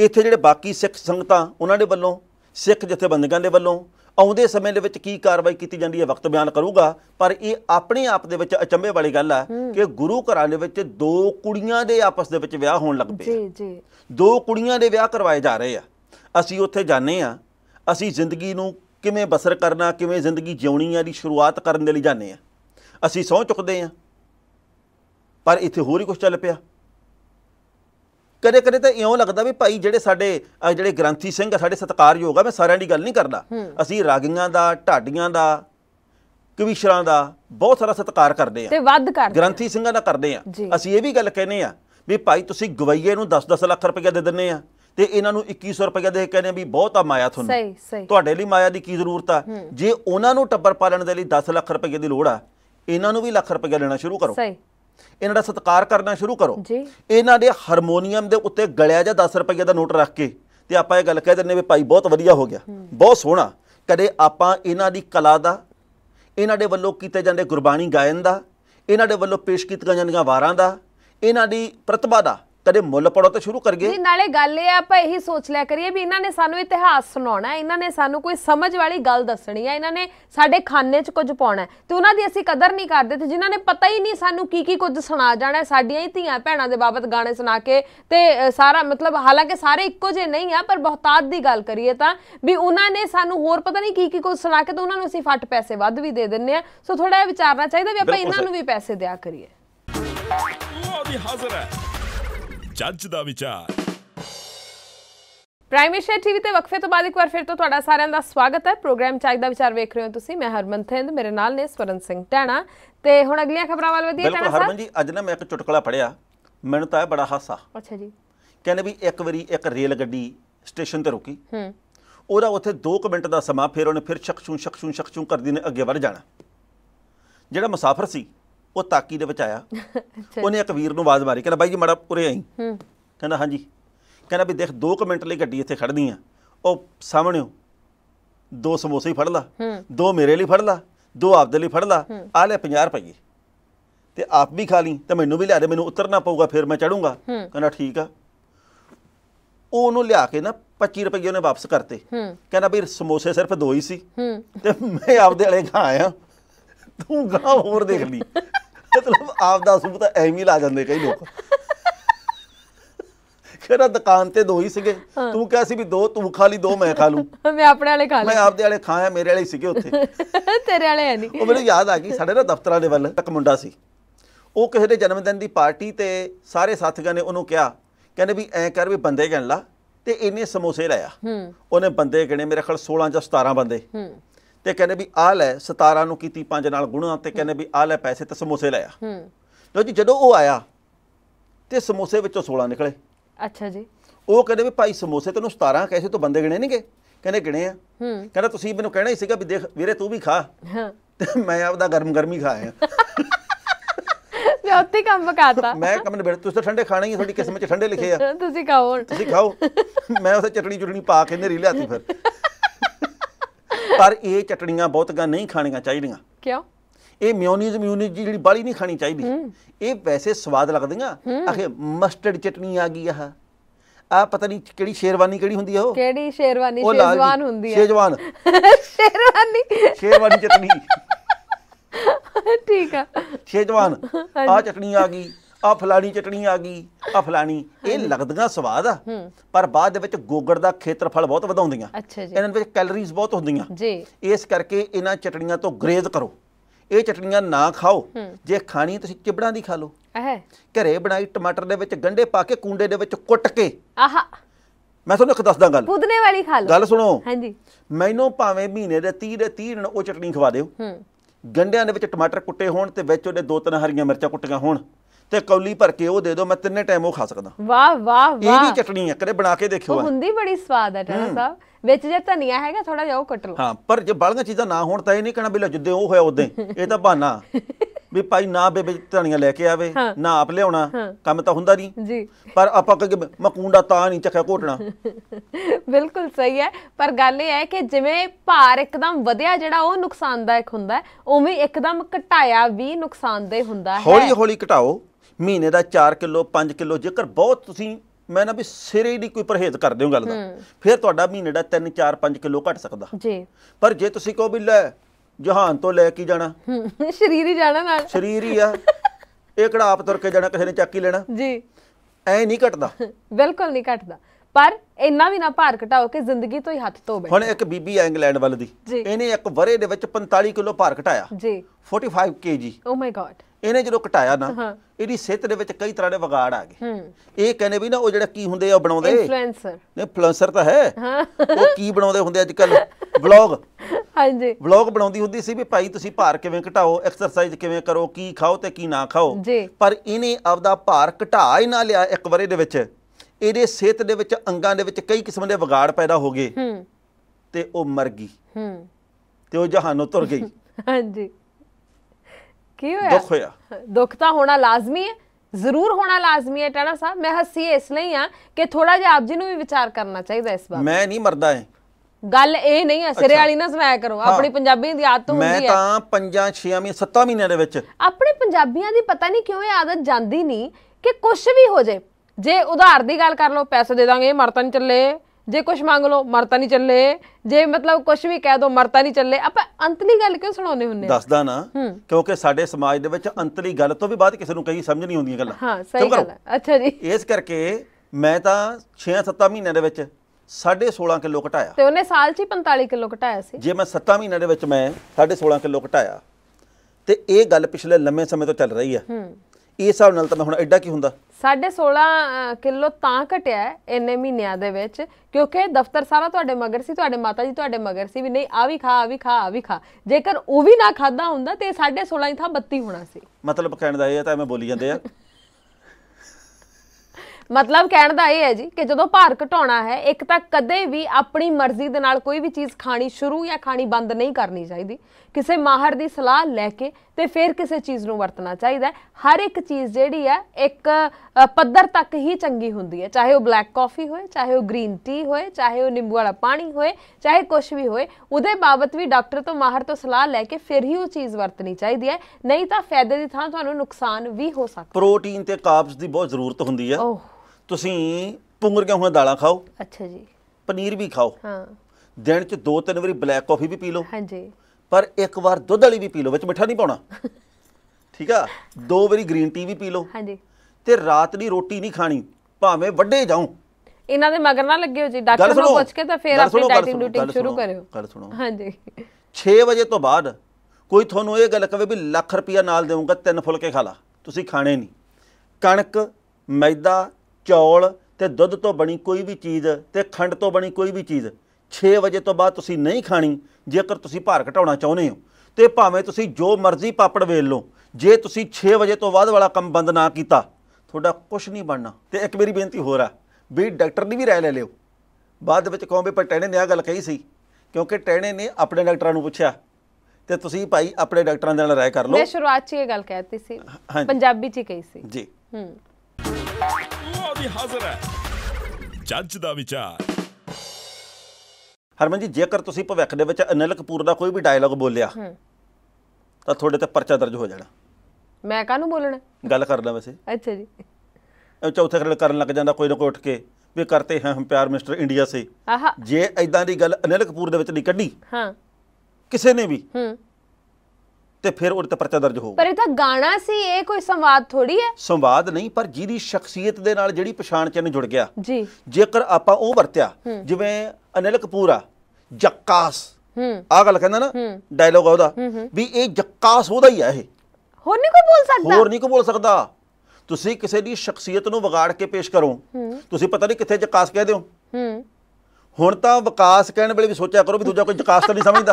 ਇੱਥੇ ਜਿਹੜੇ ਬਾਕੀ ਸਿੱਖ ਸੰਗਤਾਂ ਉਹਨਾਂ ਦੇ ਵੱਲੋਂ ਸਿੱਖ ਜਥੇਬੰਦੀਆਂ ਦੇ ਵੱਲੋਂ ਆਉਂਦੇ ਸਮੇਂ ਦੇ ਵਿੱਚ ਕੀ ਕਾਰਵਾਈ ਕੀਤੀ ਜਾਂਦੀ ਹੈ ਵਕਤ ਬਿਆਨ ਕਰੂਗਾ ਪਰ ਇਹ ਆਪਣੇ ਆਪ ਦੇ ਵਿੱਚ ਅਚੰਭੇ ਵਾਲੀ ਗੱਲ ਆ ਕਿ ਗੁਰੂ ਘਰਾਂ ਦੇ ਵਿੱਚ ਦੋ ਕੁੜੀਆਂ ਦੇ ਆਪਸ ਦੇ ਵਿੱਚ ਵਿਆਹ ਹੋਣ ਲੱਗ ਪਏ ਜੀ ਜੀ ਦੋ ਕੁੜੀਆਂ ਦੇ ਵਿਆਹ ਕਰਵਾਏ ਜਾ ਰਹੇ ਆ ਅਸੀਂ ਉੱਥੇ ਜਾਣੇ ਆ ਅਸੀਂ ਜ਼ਿੰਦਗੀ ਨੂੰ ਕਿਵੇਂ ਬਸਰ ਕਰਨਾ ਕਿਵੇਂ ਜ਼ਿੰਦਗੀ ਜਿਉਣੀ ਆ ਦੀ ਸ਼ੁਰੂਆਤ ਕਰਨ ਦੇ ਲਈ ਜਾਣੇ ਆ ਅਸੀਂ ਸੌਂ ਚੁੱਕਦੇ ਆ ਪਰ ਇੱਥੇ ਹੋਰ ਹੀ ਕੁਝ ਚੱਲ ਪਿਆ ਕਦੇ ਕਦੇ ਤਾਂ ਇਉਂ ਲੱਗਦਾ ਵੀ ਭਾਈ ਜਿਹੜੇ ਸਾਡੇ ਜਿਹੜੇ ਗ੍ਰੰਥੀ ਸਿੰਘ ਆ ਸਾਡੇ ਸਤਕਾਰਯੋਗ ਆ ਮੈਂ ਸਾਰਿਆਂ ਦੀ ਗੱਲ ਨਹੀਂ ਕਰਦਾ ਅਸੀਂ ਰਾਗੀਆਂ ਦਾ ਢਾਡੀਆਂ ਦਾ ਕਵੀਸ਼ਰਾਂ ਦਾ ਬਹੁਤ ਸਾਰਾ ਸਤਕਾਰ ਕਰਦੇ ਆ ਤੇ ਵੱਧ ਕਰਦੇ ਗ੍ਰੰਥੀ ਸਿੰਘਾਂ ਦਾ ਕਰਦੇ ਆ ਅਸੀਂ ਇਹ ਵੀ ਗੱਲ ਕਹਿੰਨੇ ਆ ਵੀ ਭਾਈ ਤੁਸੀਂ ਗਵਈਏ ਨੂੰ 10-10 ਲੱਖ ਰੁਪਏ ਦੇ ਦਿੰਨੇ ਆ ਤੇ ਇਹਨਾਂ ਨੂੰ 2100 ਰੁਪਏ ਦੇ ਕਹਿੰਦੇ ਵੀ ਬਹੁਤ ਆ ਮਾਇਆ ਤੁਹਾਨੂੰ ਸਹੀ ਸਹੀ ਤੁਹਾਡੇ ਲਈ ਮਾਇਆ ਦੀ ਕੀ ਜ਼ਰੂਰਤ ਆ ਜੇ ਉਹਨਾਂ ਨੂੰ ਟੱਬਰ ਪਾਲਣ ਦੇ ਲਈ 10 ਲੱਖ ਰੁਪਏ ਦੀ ਲੋੜ ਆ ਇਹਨਾਂ ਨੂੰ ਵੀ ਲੱਖ ਰੁਪਏ ਲੈਣਾ ਸ਼ੁਰੂ ਕਰੋ ਸਹੀ ਇਹਨਾਂ ਦਾ ਸਤਿਕਾਰ ਕਰਨਾ ਸ਼ੁਰੂ ਕਰੋ ਇਹਨਾਂ ਦੇ ਹਾਰਮੋਨੀਅਮ ਦੇ ਉੱਤੇ ਗਲਿਆ ਜਾਂ 10 ਰੁਪਏ ਦਾ ਨੋਟ ਰੱਖ ਕੇ ਤੇ ਆਪਾਂ ਇਹ ਗੱਲ ਕਹਿ ਦਿੰਨੇ ਵੀ ਭਾਈ ਬਹੁਤ ਵਧੀਆ ਹੋ ਗਿਆ ਬਹੁਤ ਸੋਹਣਾ ਕਦੇ ਆਪਾਂ ਇਹਨਾਂ ਦੀ ਕਲਾ ਦਾ ਇਹਨਾਂ ਦੇ ਵੱਲੋਂ ਕੀਤੇ ਜਾਂਦੇ ਗੁਰਬਾਣੀ ਗਾਇਨ ਦਾ ਇਹਨਾਂ ਦੇ ਵੱਲੋਂ ਪੇਸ਼ ਕੀਤੀਆਂ ਜਾਂਦੀਆਂ ਵਾਰਾਂ ਦਾ ਇਹਨਾਂ ਦੀ ਪ੍ਰਤਿਭਾ ਦਾ ਕਦੇ ਮੁੱਲ ਪੜੋ ਤਾਂ ਸ਼ੁਰੂ ਕਰ ਗਏ ਜੀ ਨਾਲੇ ਗੱਲ ਇਹ ਆ ਆਪਾਂ ਇਹੀ ਸੋਚ ਲਿਆ ਕਰੀਏ ਵੀ ਇਹਨਾਂ ਨੇ ਸਾਨੂੰ ਇਤਿਹਾਸ ਸੁਣਾਉਣਾ ਹੈ ਇਹਨਾਂ ਨੇ ਸਾਨੂੰ ਕੋਈ ਸਮਝ ਵਾਲੀ ਗੱਲ ਦੱਸਣੀ ਆ ਇਹਨਾਂ ਨੇ ਸਾਡੇ ਖਾਨੇ 'ਚ ਕੁਝ ਪਾਉਣਾ ਤੇ ਉਹਨਾਂ ਦੀ ਅਸੀਂ ਕਦਰ ਨਹੀਂ ਕਰਦੇ ਤੇ ਜਿਨ੍ਹਾਂ ਨੇ ਪਤਾ ਹੀ ਨਹੀਂ ਸਾਨੂੰ ਕੀ ਕੀ ਕੁਝ ਸੁਣਾ ਜਾਣਾ ਸਾਡੀਆਂ ਹੀ ਧੀਆਂ ਭੈਣਾਂ ਦੇ ਬਾਬਤ ਗਾਣੇ ਸੁਣਾ ਕੇ ਤੇ ਸਾਰਾ ਮਤਲਬ ਹਾਲਾਂਕਿ ਸਾਰੇ ਇੱਕੋ ਜਿਹੇ ਨਹੀਂ ਆ ਪਰ ਬਹੁਤਾਤ ਦੀ ਗੱਲ ਕਰੀਏ ਤਾਂ ਵੀ ਉਹਨਾਂ ਨੇ ਸਾਨੂੰ ਹੋਰ ਪਤਾ ਨਹੀਂ ਕੀ ਕੀ ਕੁਝ ਸੁਣਾ ਕੇ ਤਾਂ ਉਹਨਾਂ ਨੂੰ ਅਸੀਂ ਫੱਟ ਪੈਸੇ ਵੱਧ ਵੀ ਦੇ ਦਿੰਨੇ ਆ ਸੋ ਥੋੜਾ ਇਹ ਵਿਚਾਰਨਾ ਚਾਹੀਦਾ ਵੀ ਆਪਾਂ ਇਹਨਾਂ ਨੂੰ ਵੀ ਪੈਸੇ ਦਿਆ ਕਰੀਏ ਉਹ ਵੀ ਹਾਜ਼ਰ ਹੈ ਜੱਜ ਦਾ ਵਿਚਾਰ ਪ੍ਰਾਈਮ ਏਸ਼ੀਆ ਟੀਵੀ ਤੇ ਵਕਫੇ ਤੋਂ ਬਾਅਦ ਇੱਕ ਵਾਰ ਫਿਰ ਤੋਂ ਤੁਹਾਡਾ ਸਾਰਿਆਂ ਦਾ ਸਵਾਗਤ ਹੈ ਪ੍ਰੋਗਰਾਮ ਚੱਜ ਦਾ ਵਿਚਾਰ ਵੇਖ ਰਹੇ ਹੋ ਤੁਸੀਂ ਮੈਂ ਹਰਮਨ ਥਿੰਦ ਮੇਰੇ ਨਾਲ ਨੇ ਸਵਰਨ ਸਿੰਘ ਟੈਣਾ ਤੇ ਹੁਣ ਅਗਲੀਆਂ ਖਬਰਾਂ ਵੱਲ ਵਧੀਏ ਟੈਣਾ ਸਾਹਿਬ ਹਰਮਨ ਜੀ ਅੱਜ ਨਾ ਮੈਂ ਇੱਕ ਚੁਟਕਲਾ ਪੜਿਆ ਮੈਨੂੰ ਤਾਂ ਇਹ ਬੜਾ ਹਾਸਾ ਅੱਛਾ ਜੀ ਕਹਿੰਦੇ ਵੀ ਇੱਕ ਵਾਰੀ ਇੱਕ ਰੇਲ ਗੱਡੀ ਸਟੇਸ਼ਨ ਤੇ ਰੁਕੀ ਹੂੰ ਉਹਦਾ ਉੱਥੇ 2 ਮਿੰਟ ਦਾ ਸਮਾਂ ਫਿਰ ਉਹਨੇ ਫਿਰ ਛਕਛੂ ਛਕਛੂ ਛਕਛੂ ਕਰਦੀ ਨੇ ਅੱਗੇ ਵੱਧ ਜਾਣਾ ਜਿਹੜਾ ਮੁਸਾਫਰ ਸੀ ਉਹ ਤਾਕੀ ਦੇ ਵਿੱਚ ਆਇਆ ਉਹਨੇ ਵੀਰ ਨੂੰ ਆਵਾਜ਼ ਮਾਰੀ ਕਹਿੰਦਾ ਬਾਈ ਜੀ ਮੜਾ ਉਰੇ ਆਈ ਕਹਿੰਦਾ ਹਾਂਜੀ ਕਹਿੰਦਾ ਵੀ ਦੇਖ 2 ਮਿੰਟ ਲਈ ਗੱਡੀ ਇੱਥੇ ਖੜਨੀ ਆ ਉਹ ਸਾਹਮਣੇ ਦੋ ਸਮੋਸੇ ਹੀ ਫੜ ਲਾ ਦੋ ਮੇਰੇ ਲਈ ਫੜ ਲਾ ਦੋ ਆਪਦੇ ਲਈ ਫੜ ਲਾ ਆ ਲੈ 50 ਰੁਪਏ ਤੇ ਆਪ ਵੀ ਖਾ ਲਈ ਤੇ ਮੈਨੂੰ ਵੀ ਲਿਆ ਦੇ ਮੈਨੂੰ ਉਤਰਨਾ ਪਊਗਾ ਫਿਰ ਮੈਂ ਚੜੂੰਗਾ ਕਹਿੰਦਾ ਠੀਕ ਆ ਉਹ ਉਹਨੂੰ ਲਿਆ ਕੇ ਨਾ 25 ਰੁਪਏ ਉਹਨੇ ਵਾਪਸ ਕਰਤੇ ਕਹਿੰਦਾ ਵੀ ਸਮੋਸੇ ਸਿਰਫ ਦੋ ਹੀ ਸੀ ਤੇ ਮੈਂ ਆਪਦੇ ਵਾਲੇ ਖਾ ਆਇਆ ਤੂੰ ਗਾਂ ਹੋਰ ਦੇਖ ਲਈ ਮਤਲਬ ਆਪ ਦਾ ਤਾਂ ਐਵੇਂ ਹੀ ਲਾ ਜਾਂਦੇ ਕਈ ਲੋਕ ਕਿਹੜਾ ਦੁਕਾਨ ਤੇ ਦੋ ਹੀ ਸੀਗੇ ਤੂੰ ਕਿਹਾ ਸੀ ਵੀ ਦੋ ਤੂੰ ਖਾ ਲਈ ਦੋ ਮੈਂ ਖਾ ਲੂੰ ਮੈਂ ਆਪਣੇ ਵਾਲੇ ਖਾ ਲਏ ਮੈਂ ਆਪਦੇ ਵਾਲੇ ਖਾਇਆ ਮੇਰੇ ਵਾਲੇ ਸੀਗੇ ਉੱਥੇ ਤੇਰੇ ਵਾਲੇ ਐ ਨਹੀਂ ਉਹ ਮੈਨੂੰ ਯਾਦ ਆ ਗਈ ਸਾਡੇ ਨਾ ਦਫ਼ਤਰਾਂ ਦੇ ਵੱਲ ਇੱਕ ਮੁੰਡਾ ਸੀ ਉਹ ਕਿਸੇ ਦੇ ਜਨਮ ਦਿਨ ਦੀ ਪਾਰਟੀ ਤੇ ਸਾਰੇ ਸਾਥੀਆਂ ਨੇ ਉਹਨੂੰ ਕਿਹਾ ਕਹਿੰਦੇ ਵੀ ਐ ਕਰ ਵੀ ਬੰਦੇ ਗਿਣ ਲਾ ਤੇ ਇੰਨੇ ਸਮੋਸੇ ਲਿਆ ਹੂੰ ਉਹਨੇ ਬੰਦੇ ਗਿਣੇ ਮੇਰੇ ਖਿਆਲ 16 ਜਾਂ 17 ਬੰਦੇ ਤੇ ਕਹਿੰਦੇ ਵੀ ਆ ਲੈ 17 ਨੂੰ ਕੀਤੀ 5 ਨਾਲ ਗੁਣਾ ਤੇ ਕਹਿੰਦੇ ਵੀ ਆ ਲੈ ਪੈਸੇ ਤੇ ਸਮੋਸੇ ਲੈ ਆ ਲੋ ਜੀ ਜਦੋਂ ਉਹ ਆਇਆ ਤੇ ਸਮੋਸੇ ਵਿੱਚੋਂ 16 ਨਿਕਲੇ ਅੱਛਾ ਜੀ ਉਹ ਕਹਿੰਦੇ ਵੀ ਭਾਈ ਸਮੋਸੇ ਤੈਨੂੰ 17 ਕੈਸੇ ਤੋਂ ਬੰਦੇ ਗਿਣੇ ਨਹੀਂਗੇ ਕਹਿੰਦੇ ਗਿਣੇ ਆ ਹੂੰ ਕਹਿੰਦਾ ਤੁਸੀਂ ਮੈਨੂੰ ਕਹਿਣਾ ਹੀ ਸੀਗਾ ਵੀ ਦੇਖ ਵੀਰੇ ਤੂੰ ਵੀ ਖਾ ਹਾਂ ਤੇ ਮੈਂ ਆਪਦਾ ਗਰਮ ਗਰਮੀ ਖਾਇਆ ਮੈਂ ਉੱਤੇ ਕੰਮ ਪਕਾਤਾ ਮੈਂ ਕੰਮ ਨਹੀਂ ਬੇਟੇ ਤੁਸੀਂ ਤਾਂ ਠੰਡੇ ਖਾਣੇ ਹੀ ਤੁਹਾਡੀ ਕਿਸਮਤ ਚ ਠੰਡੇ ਲਿਖੇ ਆ ਤੁਸੀਂ ਖਾਓ ਤੁਸੀਂ ਖਾਓ ਮੈਂ ਉਸੇ ਚਟਣੀ ਚੁਟਣੀ ਪਾ ਕੇ ਨੇਰੀ ਲਿਆਤੀ ਫਿਰ ਪਰ ਇਹ ਚਟਣੀਆਂ ਬਹੁਤਗਾ ਨਹੀਂ ਖਾਣੀਆਂ ਚਾਹੀਦੀਆਂ ਕਿਉਂ ਇਹ ਮਿਓਨੀਜ਼ ਮਿਊਨੀਜ਼ ਜਿਹੜੀ ਬਾਲੀ ਨਹੀਂ ਖਾਣੀ ਚਾਹੀਦੀ ਇਹ ਵੈਸੇ ਸਵਾਦ ਲੱਗਦੀਆਂ ਆਖੇ ਮਸਟਰਡ ਚਟਨੀ ਆ ਗਈ ਆ ਆ ਪਤਾ ਨਹੀਂ ਕਿਹੜੀ ਸ਼ੇਰਵਾਨੀ ਕਿਹੜੀ ਹੁੰਦੀ ਆ ਉਹ ਕਿਹੜੀ ਸ਼ੇਰਵਾਨੀ ਸ਼ੇਜਵਾਨ ਹੁੰਦੀ ਆ ਸ਼ੇਜਵਾਨ ਸ਼ੇਰਵਾਨੀ ਸ਼ੇਰਵਾਨੀ ਚਟਨੀ ਠੀਕ ਆ ਸ਼ੇਜਵਾਨ ਆ ਚਟਨੀ ਆ ਗਈ ਆ ਫਲਾਣੀ ਚਟਣੀ ਆ ਗਈ ਆ ਫਲਾਣੀ ਇਹ ਲੱਗਦੀਆਂ ਸਵਾਦ ਆ ਪਰ ਬਾਅਦ ਦੇ ਵਿੱਚ ਗੋਗੜ ਦਾ ਖੇਤਰਫਲ ਬਹੁਤ ਵਧਾਉਂਦੀਆਂ ਇਹਨਾਂ ਵਿੱਚ ਕੈਲਰੀਜ਼ ਬਹੁਤ ਹੁੰਦੀਆਂ ਜੀ ਇਸ ਕਰਕੇ ਇਹਨਾਂ ਚਟਣੀਆਂ ਤੋਂ ਗਰੇਜ਼ ਕਰੋ ਇਹ ਚਟਣੀਆਂ ਨਾ ਖਾਓ ਜੇ ਖਾਣੀ ਤੁਸੀਂ ਚਿਬੜਾਂ ਦੀ ਖਾ ਲਓ ਘਰੇ ਬਣਾਈ ਟਮਾਟਰ ਦੇ ਵਿੱਚ ਗੰਡੇ ਪਾ ਕੇ ਕੁੰਡੇ ਦੇ ਵਿੱਚ ਕੁੱਟ ਕੇ ਆਹਾ ਮੈਂ ਤੁਹਾਨੂੰ ਇੱਕ ਦੱਸਦਾ ਗੱਲ ਪੁਦਨੇ ਵਾਲੀ ਖਾ ਲਓ ਗੱਲ ਸੁਣੋ ਹਾਂਜੀ ਮੈਨੂੰ ਭਾਵੇਂ ਮਹੀਨੇ ਦੇ 30 ਦੇ 30 ਨੂੰ ਉਹ ਚਟਣੀ ਖਵਾ ਦਿਓ ਹੂੰ ਗੰਡਿਆਂ ਦੇ ਵਿੱਚ ਟਮਾਟਰ ਕੁੱਟੇ ਹੋਣ ਤੇ ਵਿੱਚ ਉਹਦੇ ਦੋ ਤਿੰਨ ਹਰੀਆਂ ਮਿਰਚਾਂ ਕੁੱਟੀਆਂ ਹੋਣ ਤੇ ਕੌਲੀ ਭਰ ਕੇ ਉਹ ਦੇ ਦਿਓ ਮੈਂ ਤਿੰਨੇ ਟਾਈਮ ਉਹ ਖਾ ਸਕਦਾ ਵਾਹ ਵਾਹ ਵਾਹ ਇਹ ਵੀ ਚਟਣੀ ਹੈ ਕਦੇ ਬਣਾ ਕੇ ਦੇਖਿਓ ਹੁੰਦੀ ਬੜੀ ਸਵਾਦ ਹੈ ਟਾਣਾ ਸਾਹਿਬ ਵਿੱਚ ਜੇ ਧਨੀਆ ਹੈਗਾ ਥੋੜਾ ਜਿਹਾ ਉਹ ਕੱਟ ਲਓ ਹਾਂ ਪਰ ਜੇ ਬਾਲੀਆਂ ਚੀਜ਼ਾਂ ਨਾ ਹੋਣ ਤਾਂ ਇਹ ਨਹੀਂ ਕਹਿਣਾ ਵੀ ਲੈ ਜਿੱਦੇ ਉਹ ਹੋਇਆ ਉਦੋਂ ਇਹ ਤਾਂ ਬਹਾਨਾ ਵੀ ਭਾਈ ਨਾ ਬੇਬੇ ਧਨੀਆ ਲੈ ਕੇ ਆਵੇ ਨਾ ਆਪ ਲਿਆਉਣਾ ਕੰਮ ਤਾਂ ਹੁੰਦਾ ਨਹੀਂ ਜੀ ਪਰ ਆਪਾਂ ਕਿ ਮਕੂੰਡਾ ਤਾਂ ਨਹੀਂ ਚੱਕਿਆ ਘੋਟਣਾ ਬਿਲਕੁਲ ਸਹੀ ਹੈ ਪਰ ਗੱਲ ਇਹ ਹੈ ਕਿ ਜਿਵੇਂ ਭਾਰ ਇੱਕਦਮ ਵਧਿਆ ਜਿਹੜਾ ਉਹ ਨੁਕਸਾਨਦਾਇਕ ਹੁੰਦਾ ਉਵੇਂ ਇੱਕਦਮ ਘਟਾਇਆ ਵੀ ਨੁਕਸਾਨਦੇ ਹੁੰਦਾ ਹੈ ਹੌਲੀ ਹੌਲੀ ਘਟਾਓ ਮਹੀਨੇ ਦਾ 4 ਕਿਲੋ 5 ਕਿਲੋ ਜੇਕਰ ਬਹੁਤ ਤੁਸੀਂ ਮੈਂ ਨਾ ਵੀ ਸਿਰੇ ਦੀ ਕੋਈ ਪਰਹੇਜ਼ ਕਰਦੇ ਹੋ ਗੱਲ ਦਾ ਫਿਰ ਤੁਹਾਡਾ ਮਹੀਨੇ ਦਾ 3 4 5 ਕਿਲੋ ਘਟ ਸਕਦਾ ਜੀ ਪਰ ਜੇ ਤੁਸੀਂ ਕਹੋ ਵੀ ਲੈ ਜਹਾਨ ਤੋਂ ਲੈ ਕੇ ਜਾਣਾ ਸਰੀਰ ਹੀ ਜਾਣਾ ਨਾਲ ਸਰੀਰ ਹੀ ਆ ਇਹ ਕਿਹੜਾ ਆਪ ਤੁਰ ਕੇ ਜਾਣਾ ਕਿਸੇ ਨੇ ਚੱਕ ਹੀ ਲੈਣਾ ਜੀ ਐ ਨਹੀਂ ਘਟਦਾ ਬਿਲਕੁਲ ਨਹੀਂ ਘਟਦਾ ਪਰ ਇੰਨਾ ਵੀ ਨਾ ਭਾਰ ਘਟਾਓ ਕਿ ਜ਼ਿੰਦਗੀ ਤੋਂ ਹੀ ਹੱਥ ਧੋ ਬੈਠੇ ਹੁਣ ਇੱਕ ਬੀਬੀ ਇੰਗਲੈਂਡ ਵੱਲ ਦੀ ਇਹਨੇ ਇੱਕ ਵਰੇ ਦੇ ਵਿੱਚ 45 ਕਿਲੋ ਭਾਰ ਘਟਾਇਆ ਜੀ 45 ਕੇਜੀ ਓ ਮਾਈ ਗॉड ਇਹਨੇ ਜਦੋਂ ਘਟਾਇਆ ਨਾ ਇਹਦੀ ਸਿਹਤ ਦੇ ਵਿੱਚ ਕਈ ਤਰ੍ਹਾਂ ਦੇ ਵਿਗਾੜ ਆ ਗਏ ਇਹ ਕਹਿੰਦੇ ਵੀ ਨਾ ਉਹ ਜਿਹੜਾ ਕੀ ਹੁੰਦੇ ਆ ਬਣਾਉਂਦੇ ਇਨਫਲੂਐਂਸਰ ਨਹੀਂ ਇਨਫਲੂਐਂਸਰ ਤਾਂ ਹੈ ਉਹ ਕੀ ਬਣਾਉਂਦੇ ਹੁੰਦੇ ਅੱਜ ਕੱਲ ਵਲੌਗ ਹਾਂਜੀ ਵਲੌਗ ਬਣਾਉਂਦੀ ਹੁੰਦੀ ਸੀ ਵੀ ਭਾਈ ਤੁਸੀਂ ਭਾਰ ਕਿਵੇਂ ਘਟਾਓ ਐਕਸਰਸਾਈਜ਼ ਕਿਵੇਂ ਕਰੋ ਕੀ ਖਾਓ ਤੇ ਕੀ ਨਾ ਖਾਓ ਪਰ ਇਹਨੇ ਆਪਦਾ ਭਾਰ ਘਟਾ ਹੀ ਨਾ ਲਿਆ ਇੱਕ ਵਾਰੇ ਦੇ ਵਿੱਚ ਇਹਦੇ ਸਿਹਤ ਦੇ ਵਿੱਚ ਅੰਗਾਂ ਦੇ ਵਿੱਚ ਕਈ ਕਿਸਮ ਦੇ ਵਿਗਾੜ ਪੈਦਾ ਹੋ ਗਏ ਤੇ ਉਹ ਮਰ ਗਈ ਤੇ ਉਹ ਜਹਾਨੋਂ ਤੁਰ ਗਈ ਹਾਂਜੀ ਕੀ ਹੋਇਆ ਦੁੱਖ ਹੋਇਆ ਦੁੱਖ ਤਾਂ ਹੋਣਾ ਲਾਜ਼ਮੀ ਹੈ ਜ਼ਰੂਰ ਹੋਣਾ ਲਾਜ਼ਮੀ ਹੈ ਟਾਣਾ ਸਾਹਿਬ ਮੈਂ ਹੱਸੀ ਇਸ ਲਈ ਆ ਕਿ ਥੋੜਾ ਜਿਹਾ ਆਪ ਜੀ ਨੂੰ ਵੀ ਵਿਚਾਰ ਕਰਨਾ ਚਾਹੀਦਾ ਇਸ ਬਾਰੇ ਮੈਂ ਨਹੀਂ ਮਰਦਾ ਹਾਂ ਗੱਲ ਇਹ ਨਹੀਂ ਹੈ ਸਿਰੇ ਵਾਲੀ ਨਾ ਸੁਣਾਇਆ ਕਰੋ ਆਪਣੀ ਪੰਜਾਬੀ ਦੀ ਆਦਤ ਹੁੰਦੀ ਹੈ ਮੈਂ ਤਾਂ 5 6 ਮਹੀਨੇ 7 ਮਹੀਨਿਆਂ ਦੇ ਵਿੱਚ ਆਪਣੇ ਪੰਜਾਬੀਆਂ ਦੀ ਪਤਾ ਨਹੀਂ ਕਿਉਂ ਇਹ ਆਦਤ ਜਾਂਦੀ ਨਹੀਂ ਕਿ ਕੁਝ ਵੀ ਹੋ ਜੇ ਜੇ ਉਧਾਰ ਦੀ ਗੱਲ ਕਰ ਲਓ ਪੈਸੇ ਦੇ ਦਾਂਗੇ ਮਰਤਨ ਚੱਲੇ ਜੇ ਕੁਝ ਮੰਗ ਲਓ ਮਰਤਾ ਨਹੀਂ ਚੱਲੇ ਜੇ ਮਤਲਬ ਕੁਝ ਵੀ ਕਹਿ ਦੋ ਮਰਤਾ ਨਹੀਂ ਚੱਲੇ ਆਪਾਂ ਅੰਤਲੀ ਗੱਲ ਕਿਉਂ ਸੁਣਾਉਨੇ ਹੁੰਨੇ ਦੱਸਦਾ ਨਾ ਕਿਉਂਕਿ ਸਾਡੇ ਸਮਾਜ ਦੇ ਵਿੱਚ ਅੰਤਲੀ ਗੱਲ ਤੋਂ ਵੀ ਬਾਅਦ ਕਿਸੇ ਨੂੰ ਕਈ ਸਮਝ ਨਹੀਂ ਆਉਂਦੀਆਂ ਗੱਲਾਂ ਹਾਂ ਸਹੀ ਗੱਲ ਅੱਛਾ ਜੀ ਇਸ ਕਰਕੇ ਮੈਂ ਤਾਂ 6-7 ਮਹੀਨਿਆਂ ਦੇ ਵਿੱਚ 16.5 ਕਿਲੋ ਘਟਾਇਆ ਤੇ ਉਹਨੇ ਸਾਲ 'ਚ ਹੀ 45 ਕਿਲੋ ਘਟਾਇਆ ਸੀ ਜੇ ਮੈਂ 7 ਮਹੀਨਿਆਂ ਦੇ ਵਿੱਚ ਮੈਂ 16.5 ਕਿਲੋ ਘਟਾਇਆ ਤੇ ਇਹ ਗੱਲ ਪਿਛਲੇ ਲੰਮੇ ਸਮੇਂ ਤੋਂ ਚੱਲ ਰਹੀ ਆ ਇਸ ਹਿਸਾਬ ਨਾਲ ਤਾਂ ਮੈਂ ਹੁਣ ਐਡਾ ਕੀ ਹੁੰਦਾ 16.5 ਕਿਲੋ ਤਾਂ ਘਟਿਆ ਇੰਨੇ ਮਹੀਨਿਆਂ ਦੇ ਵਿੱਚ ਕਿਉਂਕਿ ਦਫ਼ਤਰ ਸਾਰਾ ਤੁਹਾਡੇ ਮਗਰ ਸੀ ਤੁਹਾਡੇ ਮਾਤਾ ਜੀ ਤੁਹਾਡੇ ਮਗਰ ਸੀ ਵੀ ਨਹੀਂ ਆ ਵੀ ਖਾ ਆ ਵੀ ਖਾ ਆ ਵੀ ਖਾ ਜੇਕਰ ਉਹ ਵੀ ਨਾ ਖਾਦਾ ਹੁੰਦਾ ਤੇ 16.5 ਹੀ ਥਾਂ 32 ਹੋਣਾ ਸੀ ਮਤਲਬ ਕਹਿਣ ਦਾ ਇਹ ਤਾਂ ਐਵੇਂ ਬੋਲੀ ਜਾਂਦੇ ਆ ਮਤਲਬ ਕਹਿਣ ਦਾ ਇਹ ਹੈ ਜੀ ਕਿ ਜਦੋਂ ਭਾਰ ਘਟਾਉਣਾ ਹੈ ਇੱਕ ਤਾਂ ਕਦੇ ਵੀ ਆਪਣੀ ਮਰਜ਼ੀ ਦੇ ਨਾਲ ਕੋਈ ਵੀ ਚੀਜ਼ ਖਾਣੀ ਸ਼ੁਰੂ ਜਾਂ ਖਾਣੀ ਬੰਦ ਨਹੀਂ ਕਰਨੀ ਚਾਹੀਦੀ ਕਿਸੇ ਮਾਹਰ ਦੀ ਸਲਾਹ ਲੈ ਕੇ ਤੇ ਫਿਰ ਕਿਸੇ ਚੀਜ਼ ਨੂੰ ਵਰਤਣਾ ਚਾਹੀਦਾ ਹਰ ਇੱਕ ਚੀਜ਼ ਜਿਹੜੀ ਆ ਇੱਕ ਪੱਧਰ ਤੱਕ ਹੀ ਚੰਗੀ ਹੁੰਦੀ ਹੈ ਚਾਹੇ ਉਹ ਬਲੈਕ ਕਾਫੀ ਹੋਏ ਚਾਹੇ ਉਹ ਗ੍ਰੀਨ ਟੀ ਹੋਏ ਚਾਹੇ ਉਹ ਨਿੰਬੂ ਵਾਲਾ ਪਾਣੀ ਹੋਏ ਚਾਹੇ ਕੁਝ ਵੀ ਹੋਏ ਉਹਦੇ ਬਾਬਤ ਵੀ ਡਾਕਟਰ ਤੋਂ ਮਾਹਰ ਤੋਂ ਸਲਾਹ ਲੈ ਕੇ ਫਿਰ ਹੀ ਉਹ ਚੀਜ਼ ਵਰਤਣੀ ਚਾਹੀਦੀ ਹੈ ਨਹੀਂ ਤਾਂ ਫਾਇਦੇ ਦੀ ਥਾਂ ਤੁਹਾਨੂੰ ਨੁਕਸਾਨ ਵੀ ਹੋ ਸਕਦਾ ਪ੍ਰੋਟੀਨ ਤੇ ਕਾਰਬਸ ਦੀ ਬਹੁਤ ਜ਼ਰੂਰਤ ਹੁੰਦੀ ਹੈ ਤੁਸੀਂ ਪੁੰਗਰ ਕਿਉਂ ਹੁਣ ਦਾਲਾਂ ਖਾਓ ਅੱਛਾ ਜੀ ਪਨੀਰ ਵੀ ਖਾਓ ਹਾਂ ਦਿਨ ਚ ਦੋ ਤਿੰਨ ਵਾਰੀ ਬਲੈਕ ਕਾਫੀ ਵੀ ਪੀ ਲਓ ਹਾਂਜੀ ਪਰ ਇੱਕ ਵਾਰ ਦੁੱਧ ਵਾਲੀ ਵੀ ਪੀ ਲਓ ਵਿੱਚ ਮਿੱਠਾ ਨਹੀਂ ਪਾਉਣਾ ਠੀਕ ਆ ਦੋ ਵਾਰੀ ਗ੍ਰੀਨ ਟੀ ਵੀ ਪੀ ਲਓ ਹਾਂਜੀ ਤੇ ਰਾਤ ਦੀ ਰੋਟੀ ਨਹੀਂ ਖਾਣੀ ਭਾਵੇਂ ਵੱਡੇ ਜਾਉ ਇਹਨਾਂ ਦੇ ਮਗਰ ਨਾ ਲੱਗਿਓ ਜੀ ਡਾਕਟਰ ਨੂੰ ਪੁੱਛ ਕੇ ਤਾਂ ਫੇਰ ਆਪਣੀ ਡਾਈਟਿੰਗ ਡਿਊਟੀ ਸ਼ੁਰੂ ਕਰਿਓ ਗੱਲ ਸੁਣੋ ਹਾਂਜੀ 6 ਵਜੇ ਤੋਂ ਬਾਅਦ ਕੋਈ ਤੁਹਾਨੂੰ ਇਹ ਗੱਲ ਕਵੇ ਵੀ ਲੱਖ ਰੁਪਿਆ ਨਾਲ ਦੇਵਾਂਗਾ ਤਿੰਨ ਫੁਲਕੇ ਖਾ ਲਾ ਤੁਸੀਂ ਖਾਣੇ ਨਹੀਂ ਕਣਕ ਮੈਦਾ ਚੌਲ ਤੇ ਦੁੱਧ ਤੋਂ ਬਣੀ ਕੋਈ ਵੀ ਚੀਜ਼ ਤੇ ਖੰਡ ਤੋਂ ਬਣੀ ਕੋਈ ਵੀ ਚੀਜ਼ 6 ਵਜੇ ਤੋਂ ਬਾਅਦ ਤੁਸੀਂ ਨਹੀਂ ਖਾਣੀ ਜੇਕਰ ਤੁਸੀਂ ਭਾਰ ਘਟਾਉਣਾ ਚਾਹੁੰਦੇ ਹੋ ਤੇ ਭਾਵੇਂ ਤੁਸੀਂ ਜੋ ਮਰਜ਼ੀ ਪਾਪੜ ਵੇਲ ਲਓ ਜੇ ਤੁਸੀਂ 6 ਵਜੇ ਤੋਂ ਬਾਅਦ ਵਾਲਾ ਕੰਮ ਬੰਦ ਨਾ ਕੀਤਾ ਤੁਹਾਡਾ ਕੁਝ ਨਹੀਂ ਬਣਨਾ ਤੇ ਇੱਕ ਮੇਰੀ ਬੇਨਤੀ ਹੋਰ ਆ ਵੀ ਡਾਕਟਰ ਦੀ ਵੀ رائے ਲੈ ਲਿਓ ਬਾਅਦ ਵਿੱਚ ਕਹੋ ਵੀ ਟੈਣੇ ਨੇ ਆ ਗੱਲ ਕਹੀ ਸੀ ਕਿਉਂਕਿ ਟੈਣੇ ਨੇ ਆਪਣੇ ਡਾਕਟਰਾਂ ਨੂੰ ਪੁੱਛਿਆ ਤੇ ਤੁਸੀਂ ਭਾਈ ਆਪਣੇ ਡਾਕਟਰਾਂ ਦੇ ਨਾਲ ਰਾਇ ਕਰ ਲਓ ਮੈਂ ਸ਼ੁਰੂਆਤ 'ਚ ਇਹ ਗੱਲ ਕਹਿਤੀ ਸੀ ਪੰਜਾਬੀ 'ਚ ਕਹੀ ਸੀ ਜੀ ਹੂੰ ਉਹ ਵੀ ਹਾਜ਼ਰ ਹੈ ਜੱਜ ਦਾ ਵਿਚਾਰ ਹਰਮਨ ਜੀ ਜੇਕਰ ਤੁਸੀਂ ਭਵਿੱਖ ਦੇ ਵਿੱਚ ਅਨਿਲ ਕਪੂਰ ਦਾ ਕੋਈ ਵੀ ਡਾਇਲੌਗ ਬੋਲਿਆ ਤਾਂ ਤੁਹਾਡੇ ਤੇ ਪਰਚਾ ਦਰਜ ਹੋ ਜਾਣਾ ਮੈਂ ਕਾਹਨੂੰ ਬੋਲਣਾ ਗੱਲ ਕਰਦਾ ਵੈਸੇ ਅੱਛਾ ਜੀ ਚੌਥੇ ਗੱਲ ਕਰਨ ਲੱਗ ਜਾਂਦਾ ਕੋਈ ਨਾ ਕੋਈ ਉੱਠ ਕੇ ਵੀ ਕਰਤੇ ਹਾਂ ਹਮ ਪਿਆਰ ਮਿਸਟਰ ਇੰਡੀਆ ਸੇ ਜੇ ਐਦਾਂ ਦੀ ਗੱਲ ਅਨਿਲ ਕਪੂਰ ਦੇ ਵਿੱਚ ਨਹੀਂ ਕੱਢੀ ਹਾਂ ਕਿਸੇ ਨੇ ਵੀ ਹੂੰ ਤੇ ਫਿਰ ਉਹਦੇ ਤੇ ਪਰਚਾ ਦਰਜ ਹੋਊਗਾ ਪਰ ਇਹ ਤਾਂ ਗਾਣਾ ਸੀ ਇਹ ਕੋਈ ਸੰਵਾਦ ਥੋੜੀ ਹੈ ਸੰਵਾਦ ਨਹੀਂ ਪਰ ਜਿਹਦੀ ਸ਼ਖਸੀਅਤ ਦੇ ਨਾਲ ਜਿਹੜੀ ਪਛਾਣ ਚ ਚਿੰਨ ਜੁੜ ਗਿਆ ਜੀ ਜੇਕਰ ਆਪਾਂ ਉਹ ਵਰਤਿਆ ਜਿਵੇਂ ਅਨਿਲ ਕਪੂਰ ਆ ਜੱਕਾਸ ਹੂੰ ਆ ਗੱਲ ਕਹਿੰਦਾ ਨਾ ਡਾਇਲੋਗ ਆ ਉਹਦਾ ਵੀ ਇਹ ਜੱਕਾਸ ਉਹਦਾ ਹੀ ਆ ਇਹ ਹੋਰ ਨਹੀਂ ਕੋਈ ਬੋਲ ਸਕਦਾ ਹੋਰ ਨਹੀਂ ਕੋਈ ਬੋਲ ਸਕਦਾ ਤੁਸੀਂ ਕਿਸੇ ਦੀ ਸ਼ਖਸੀਅਤ ਨੂੰ ਵਿਗਾੜ ਕੇ ਪੇਸ਼ ਕਰੋ ਤੁਸੀਂ ਪਤਾ ਨਹੀਂ ਕਿੱਥੇ ਜਕਾਸ ਕਹਦੇ ਹੋ ਹੂੰ ਹੁਣ ਤਾਂ ਵਿਕਾਸ ਕਹਿਣ ਵੇਲੇ ਵੀ ਸੋਚਿਆ ਕਰੋ ਵੀ ਦੂਜਾ ਕੋਈ ਜਕਾਸ ਤਾਂ ਨਹੀਂ ਸਮਝਦਾ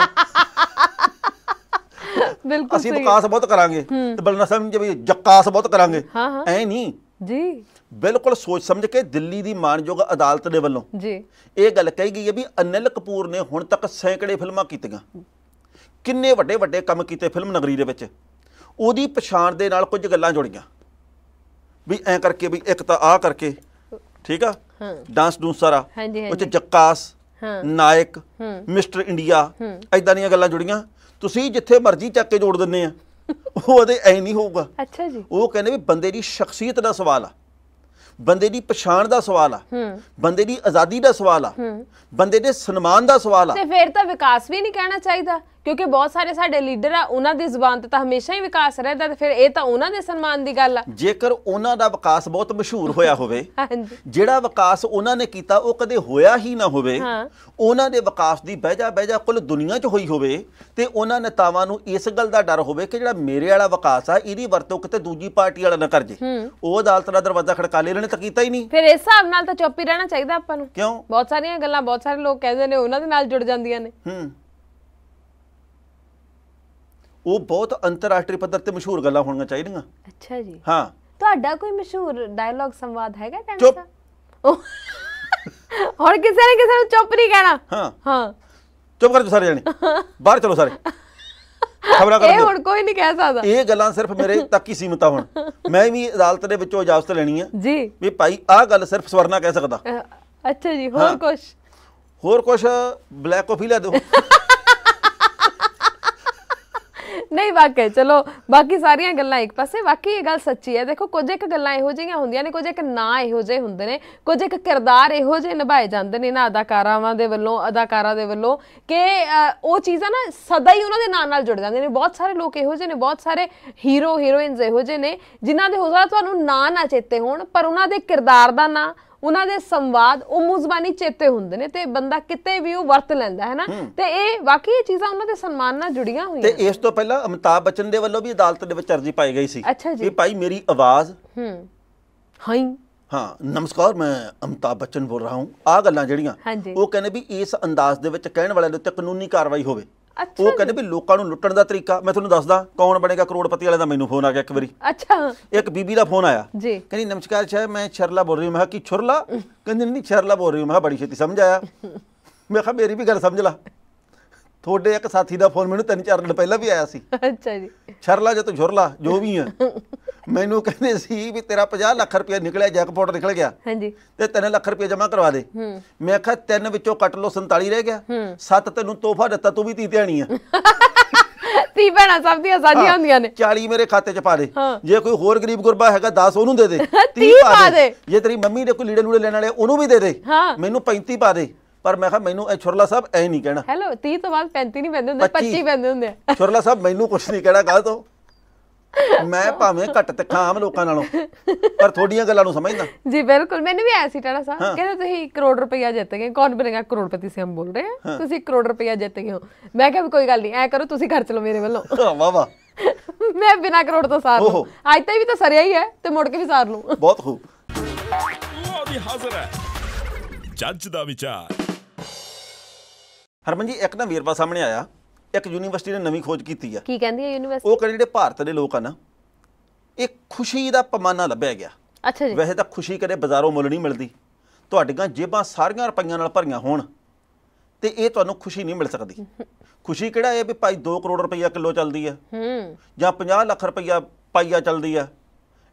ਬਿਲਕੁਲ ਅਸੀਂ ਵਿਕਾਸ ਬਹੁਤ ਕਰਾਂਗੇ ਤੇ ਬਲਨਾ ਸਮਝ ਵੀ ਜਕਾਸ ਬਹੁਤ ਕਰਾਂਗੇ ਐ ਨਹੀਂ ਜੀ ਬਿਲਕੁਲ ਸੋਚ ਸਮਝ ਕੇ ਦਿੱਲੀ ਦੀ ਮਾਨਯੋਗ ਅਦਾਲਤ ਦੇ ਵੱਲੋਂ ਜੀ ਇਹ ਗੱਲ ਕਹੀ ਗਈ ਹੈ ਵੀ ਅਨਿਲ ਕਪੂਰ ਨੇ ਹੁਣ ਤੱਕ ਸੈਂਕੜੇ ਫਿਲਮਾਂ ਕੀਤੀਆਂ ਕਿੰਨੇ ਵੱਡੇ ਵੱਡੇ ਕੰਮ ਕੀਤੇ ਫਿਲਮ ਨਗਰੀ ਦੇ ਵਿੱਚ ਉਹਦੀ ਪਛਾਣ ਦੇ ਨਾਲ ਕੁਝ ਗੱਲਾਂ ਜੁੜੀਆਂ ਵੀ ਐ ਕਰਕੇ ਵੀ ਇੱਕ ਤਾਂ ਆ ਕਰਕੇ ਠੀਕ ਆ ਹਾਂ ਡਾਂਸ ਡੂਸ ਸਾਰਾ ਉਹ ਚ ਜੱਕਾਸ ਨਾਇਕ ਮਿਸਟਰ ਇੰਡੀਆ ਐਦਾਂ ਦੀਆਂ ਗੱਲਾਂ ਜੁੜੀਆਂ ਤੁਸੀਂ ਜਿੱਥੇ ਮਰਜ਼ੀ ਚੱਕ ਕੇ ਜੋੜ ਦਿੰਨੇ ਆ ਉਹ ਉਹਦੇ ਐ ਨਹੀਂ ਹੋਊਗਾ ਅੱਛਾ ਜੀ ਉਹ ਕਹਿੰਦੇ ਵੀ ਬੰਦੇ ਦੀ ਸ਼ਖਸੀਅਤ ਦਾ ਸਵਾਲ ਆ ਬੰਦੇ ਦੀ ਪਛਾਣ ਦਾ ਸਵਾਲ ਆ ਬੰਦੇ ਦੀ ਆਜ਼ਾਦੀ ਦਾ ਸਵਾਲ ਆ ਬੰਦੇ ਦੇ ਸਨਮਾਨ ਦਾ ਸਵਾਲ ਆ ਤੇ ਫਿਰ ਤਾਂ ਵਿਕਾਸ ਵੀ ਨਹੀਂ ਕਹਿਣਾ ਚਾਹੀਦਾ ਕਿਉਂਕਿ ਬਹੁਤ ਸਾਰੇ ਸਾਡੇ ਲੀਡਰ ਆ ਉਹਨਾਂ ਦੀ ਜ਼ੁਬਾਨ ਤੇ ਤਾਂ ਹਮੇਸ਼ਾ ਹੀ ਵਿਕਾਸ ਰਹਿੰਦਾ ਤੇ ਫਿਰ ਇਹ ਤਾਂ ਉਹਨਾਂ ਦੇ ਸਨਮਾਨ ਦੀ ਗੱਲ ਆ ਜੇਕਰ ਉਹਨਾਂ ਦਾ ਵਿਕਾਸ ਬਹੁਤ ਮਸ਼ਹੂਰ ਹੋਇਆ ਹੋਵੇ ਜਿਹੜਾ ਵਿਕਾਸ ਉਹਨਾਂ ਨੇ ਕੀਤਾ ਉਹ ਕਦੇ ਹੋਇਆ ਹੀ ਨਾ ਹੋਵੇ ਉਹਨਾਂ ਦੇ ਵਿਕਾਸ ਦੀ ਬਹਿਜਾ ਬਹਿਜਾ ਕੁੱਲ ਦੁਨੀਆ 'ਚ ਹੋਈ ਹੋਵੇ ਤੇ ਉਹਨਾਂ ਨੇਤਾਵਾਂ ਨੂੰ ਇਸ ਗੱਲ ਦਾ ਡਰ ਹੋਵੇ ਕਿ ਜਿਹੜਾ ਮੇਰੇ ਵਾਲਾ ਵਿਕਾਸ ਆ ਇਹਦੀ ਵਰਤੋਂ ਕਿਤੇ ਦੂਜੀ ਪਾਰਟੀ ਵਾਲਾ ਨਾ ਕਰ ਜੇ ਉਹ ਅਦਾਲਤ ਦਾ ਦਰਵਾਜ਼ਾ ਖੜਕਾ ਲੈ ਲੈਣੇ ਤਾਂ ਕੀਤਾ ਹੀ ਨਹੀਂ ਫਿਰ ਇਸ ਹਿਸਾਬ ਨਾਲ ਤਾਂ ਚੁੱਪ ਹੀ ਰਹਿਣਾ ਚਾਹੀਦਾ ਆਪਾਂ ਨੂੰ ਕਿਉਂ ਬਹੁਤ ਸਾਰੀਆਂ ਗੱਲਾਂ ਬਹੁਤ ਸਾਰੇ ਲੋਕ ਕਹਿੰਦੇ ਨੇ ਉਹਨਾਂ ਦੇ ਨਾਲ ਜੁੜ ਜਾਂਦੀਆਂ ਨੇ ਹੂੰ ਉਹ ਬਹੁਤ ਅੰਤਰਰਾਸ਼ਟਰੀ ਪੱਧਰ ਤੇ ਮਸ਼ਹੂਰ ਗੱਲਾਂ ਹੋਣੀਆਂ ਚਾਹੀਦੀਆਂ ਅੱਛਾ ਜੀ ਹਾਂ ਤੁਹਾਡਾ ਕੋਈ ਮਸ਼ਹੂਰ ਡਾਇਲੌਗ ਸੰਵਾਦ ਹੈਗਾ ਟੈਂਸ ਦਾ ਹੋਰ ਕਿਸੇ ਨੇ ਕਿਸੇ ਨੂੰ ਚੁੱਪ ਨਹੀਂ ਕਹਿਣਾ ਹਾਂ ਹਾਂ ਚੁੱਪ ਕਰ ਜੋ ਸਾਰੇ ਜਾਣੇ ਬਾਹਰ ਚਲੋ ਸਾਰੇ ਖਬਰਾਂ ਕਰਨ ਇਹ ਹੁਣ ਕੋਈ ਨਹੀਂ ਕਹਿ ਸਕਦਾ ਇਹ ਗੱਲਾਂ ਸਿਰਫ ਮੇਰੇ ਤੱਕ ਹੀ ਸੀਮਤ ਆ ਹੁਣ ਮੈਂ ਵੀ ਅਦਾਲਤ ਦੇ ਵਿੱਚੋਂ ਇਜਾਜ਼ਤ ਲੈਣੀ ਆ ਜੀ ਵੀ ਭਾਈ ਆਹ ਗੱਲ ਸਿਰਫ ਸਵਰਨਾ ਕਹਿ ਸਕਦਾ ਅੱਛਾ ਜੀ ਹੋਰ ਕੁਝ ਹੋਰ ਕੁਝ ਬਲੈਕ ਕਾਫੀ ਲੈ ਦਿਓ ਨਹੀਂ ਵਾਕਈ ਚਲੋ ਬਾਕੀ ਸਾਰੀਆਂ ਗੱਲਾਂ ਇੱਕ ਪਾਸੇ ਵਾਕਈ ਇਹ ਗੱਲ ਸੱਚੀ ਹੈ ਦੇਖੋ ਕੁਝ ਇੱਕ ਗੱਲਾਂ ਇਹੋ ਜਿਹੀਆਂ ਹੁੰਦੀਆਂ ਨੇ ਕੁਝ ਇੱਕ ਨਾ ਇਹੋ ਜਿਹੇ ਹੁੰਦੇ ਨੇ ਕੁਝ ਇੱਕ ਕਿਰਦਾਰ ਇਹੋ ਜਿਹੇ ਨਿਭਾਏ ਜਾਂਦੇ ਨੇ ਨਾ ਅਦਾਕਾਰਾਵਾਂ ਦੇ ਵੱਲੋਂ ਅਦਾਕਾਰਾਂ ਦੇ ਵੱਲੋਂ ਕਿ ਉਹ ਚੀਜ਼ਾਂ ਨਾ ਸਦਾ ਹੀ ਉਹਨਾਂ ਦੇ ਨਾਂ ਨਾਲ ਜੁੜ ਜਾਂਦੇ ਨੇ ਬਹੁਤ ਸਾਰੇ ਲੋਕ ਇਹੋ ਜਿਹੇ ਨੇ ਬਹੁਤ ਸਾਰੇ ਹੀਰੋ ਹੀਰੋਇਨਸ ਇਹੋ ਜਿਹੇ ਨੇ ਜਿਨ੍ਹਾਂ ਦੇ ਹੋ ਤੁਹਾਨੂੰ ਨਾਂ ਨਾ ਚੇਤੇ ਹੋਣ ਪਰ ਉਹਨਾਂ ਦੇ ਕਿਰਦਾਰ ਦਾ ਨਾਂ ਉਹਨਾਂ ਦੇ ਸੰਵਾਦ ਉਹ ਮੁਜ਼ਬਾਨੀ ਚੇਤੇ ਹੁੰਦੇ ਨੇ ਤੇ ਬੰਦਾ ਕਿਤੇ ਵੀ ਉਹ ਵਰਤ ਲੈਂਦਾ ਹੈ ਨਾ ਤੇ ਇਹ ਵਾਕਈ ਇਹ ਚੀਜ਼ਾਂ ਉਹਨਾਂ ਦੇ ਸਨਮਾਨ ਨਾਲ ਜੁੜੀਆਂ ਹੋਈਆਂ ਤੇ ਇਸ ਤੋਂ ਪਹਿਲਾਂ ਅਮਿਤਾਭ ਬਚਨ ਦੇ ਵੱਲੋਂ ਵੀ ਅਦਾਲਤ ਦੇ ਵਿੱਚ ਅਰਜ਼ੀ ਪਾਈ ਗਈ ਸੀ ਕਿ ਭਾਈ ਮੇਰੀ ਆਵਾਜ਼ ਹੂੰ ਹਾਂ ਹਾਂ ਨਮਸਕਾਰ ਮੈਂ ਅਮਿਤਾਭ ਬਚਨ ਬੋਲ ਰਹਾ ਹਾਂ ਆ ਗੱਲਾਂ ਜਿਹੜੀਆਂ ਉਹ ਕਹਿੰਦੇ ਵੀ ਇਸ ਅੰਦਾਜ਼ ਦੇ ਵਿੱਚ ਕਹਿਣ ਵਾਲਿਆਂ ਦੇ ਉੱਤੇ ਕਾਨੂੰਨੀ ਕਾਰਵਾਈ ਹੋਵੇ ਉਹ ਕਹਿੰਦੇ ਵੀ ਲੋਕਾਂ ਨੂੰ ਲੁੱਟਣ ਦਾ ਤਰੀਕਾ ਮੈਂ ਤੁਹਾਨੂੰ ਦੱਸਦਾ ਕੌਣ ਬਣੇਗਾ ਕਰੋੜਪਤੀ ਵਾਲੇ ਦਾ ਮੈਨੂੰ ਫੋਨ ਆ ਗਿਆ ਇੱਕ ਵਾਰੀ ਅੱਛਾ ਇੱਕ ਬੀਬੀ ਦਾ ਫੋਨ ਆਇਆ ਕਹਿੰਦੀ ਨਮਸਕਾਰ ਸ਼ਾਹ ਮੈਂ ਛਰਲਾ ਬੋਲ ਰਹੀ ਹਾਂ ਮੈਂ ਕਿ ਛਰਲਾ ਕਹਿੰਦੀ ਨਹੀਂ ਛਰਲਾ ਬੋਲ ਰਹੀ ਹਾਂ ਮੈਂ ਬੜੀ ਛੇਤੀ ਸਮਝ ਆਇਆ ਮੈਂ ਕਿਹਾ ਮੇਰੀ ਵੀ ਗੱਲ ਸਮਝ ਲਾ ਤੁਹਾਡੇ ਇੱਕ ਸਾਥੀ ਦਾ ਫੋਨ ਮੈਨੂੰ ਤਿੰਨ ਚਾਰ ਦਿਨ ਪਹਿਲਾਂ ਵੀ ਆਇਆ ਸੀ ਅੱਛਾ ਜੀ ਛਰਲਾ ਜਾਂ ਤੂੰ ਝੁਰਲਾ ਜੋ ਵੀ ਹੈ ਮੈਨੂੰ ਕਹਿੰਦੇ ਸੀ ਵੀ ਤੇਰਾ 50 ਲੱਖ ਰੁਪਏ ਨਿਕਲਿਆ ਜੈਕਪੋਟ ਨਿਕਲ ਗਿਆ ਹਾਂਜੀ ਤੇ 3 ਲੱਖ ਰੁਪਏ ਜਮ੍ਹਾਂ ਕਰਵਾ ਦੇ ਮੈਂ ਆਖਿਆ ਤਿੰਨ ਵਿੱਚੋਂ ਕੱਟ ਲੋ 47 ਰਹਿ ਗਿਆ ਸੱਤ ਤੈਨੂੰ ਤੋਹਫਾ ਦਿੱਤਾ ਤੂੰ ਵੀ ਤੀ ਧਿਆਣੀ ਆ ਤੀ ਭੈਣਾ ਸਭ ਦੀਆਂ ਸਾਂਝੀਆਂ ਹੁੰਦੀਆਂ ਨੇ 40 ਮੇਰੇ ਖਾਤੇ 'ਚ ਪਾ ਦੇ ਜੇ ਕੋਈ ਹੋਰ ਗਰੀਬ ਗੁਰਬਾ ਹੈਗਾ 10 ਉਹਨੂੰ ਦੇ ਦੇ 30 ਪਾ ਦੇ ਜੇ ਤੇਰੀ ਮੰਮੀ ਦੇ ਕੋਈ ਲੀੜੇ ਲੂੜੇ ਲੈਣ ਵਾਲੇ ਉਹਨੂੰ ਵੀ ਦੇ ਦੇ ਮੈਨੂੰ 35 ਪਾ ਦੇ ਪਰ ਮੈਂ ਕਿਹਾ ਮੈਨੂੰ ਇਹ ਛੁਰਲਾ ਸਾਹਿਬ ਐ ਨਹੀਂ ਕਹਿਣਾ ਹੈਲੋ 30 ਤੋਂ ਬਾਅਦ 35 ਨਹੀਂ ਪੈਂਦੇ ਹੁੰਦੇ 25 ਪੈਂਦੇ ਹੁੰਦੇ ਛੁਰਲਾ ਸਾਹਿਬ ਮੈਨੂੰ ਕੁਝ ਨਹੀਂ ਕਹਿਣਾ ਗਾ ਤੋ ਮੈਂ ਭਾਵੇਂ ਘੱਟ ਤੇ ਆਮ ਲੋਕਾਂ ਨਾਲੋਂ ਪਰ ਥੋੜੀਆਂ ਗੱਲਾਂ ਨੂੰ ਸਮਝਦਾ ਜੀ ਬਿਲਕੁਲ ਮੈਨੂੰ ਵੀ ਐਸੀ ਟਾਣਾ ਸਾਹਿਬ ਕਹਿੰਦੇ ਤੁਸੀਂ ਕਰੋੜ ਰੁਪਇਆ ਜਿੱਤ ਗਏ ਕੌਣ ਬਣੇਗਾ ਕਰੋੜਪਤੀ ਸੇ ਹਮ ਬੋਲ ਰਹੇ ਹਾਂ ਤੁਸੀਂ ਕਰੋੜ ਰੁਪਇਆ ਜਿੱਤ ਗਏ ਹੋ ਮੈਂ ਕਿਹਾ ਕੋਈ ਗੱਲ ਨਹੀਂ ਐ ਕਰੋ ਤੁਸੀਂ ਖਰਚ ਲਓ ਮੇਰੇ ਵੱਲੋਂ ਵਾਹ ਵਾਹ ਮੈਂ ਬਿਨਾ ਕਰੋੜ ਤੋਂ ਸਾਰ ਲੂ ਅੱਜ ਤਾਂ ਵੀ ਤਾਂ ਸਰਿਆ ਹੀ ਹੈ ਤੇ ਮੁੜ ਕੇ ਵੀ ਸਾਰ ਲੂ ਬਹੁਤ ਖੂਬ ਉਹ ਵੀ ਹਾਜ਼ਰ ਹੈ ਜੱਜ ਦਾ ਵਿਚਾਰ ਹਰਮਨ ਜੀ ਇੱਕ ਨਾ ਵੀਰਵਾ ਸਾਹਮਣੇ ਆਇਆ ਇੱਕ ਯੂਨੀਵਰਸਿਟੀ ਨੇ ਨਵੀਂ ਖੋਜ ਕੀਤੀ ਆ ਕੀ ਕਹਿੰਦੀ ਹੈ ਯੂਨੀਵਰਸਿਟੀ ਉਹ ਕਹਿੰਦੇ ਜਿਹੜੇ ਭਾਰਤ ਦੇ ਲੋਕ ਆ ਨਾ ਇਹ ਖੁਸ਼ੀ ਦਾ ਪਮਾਨਾ ਲੱਭਿਆ ਗਿਆ ਅੱਛਾ ਜੀ ਵੈਸੇ ਤਾਂ ਖੁਸ਼ੀ ਕਦੇ ਬਾਜ਼ਾਰੋਂ ਮੁੱਲ ਨਹੀਂ ਮਿਲਦੀ ਤੁਹਾਡੀਆਂ ਜੇਬਾਂ ਸਾਰੀਆਂ ਰੁਪਈਆਂ ਨਾਲ ਭਰੀਆਂ ਹੋਣ ਤੇ ਇਹ ਤੁਹਾਨੂੰ ਖੁਸ਼ੀ ਨਹੀਂ ਮਿਲ ਸਕਦੀ ਖੁਸ਼ੀ ਕਿਹੜਾ ਹੈ ਵੀ ਭਾਈ 2 ਕਰੋੜ ਰੁਪਈਆ ਕਿਲੋ ਚੱਲਦੀ ਹੈ ਜਾਂ 50 ਲੱਖ ਰੁਪਈਆ ਪਾਈਆ ਚੱਲਦੀ ਆ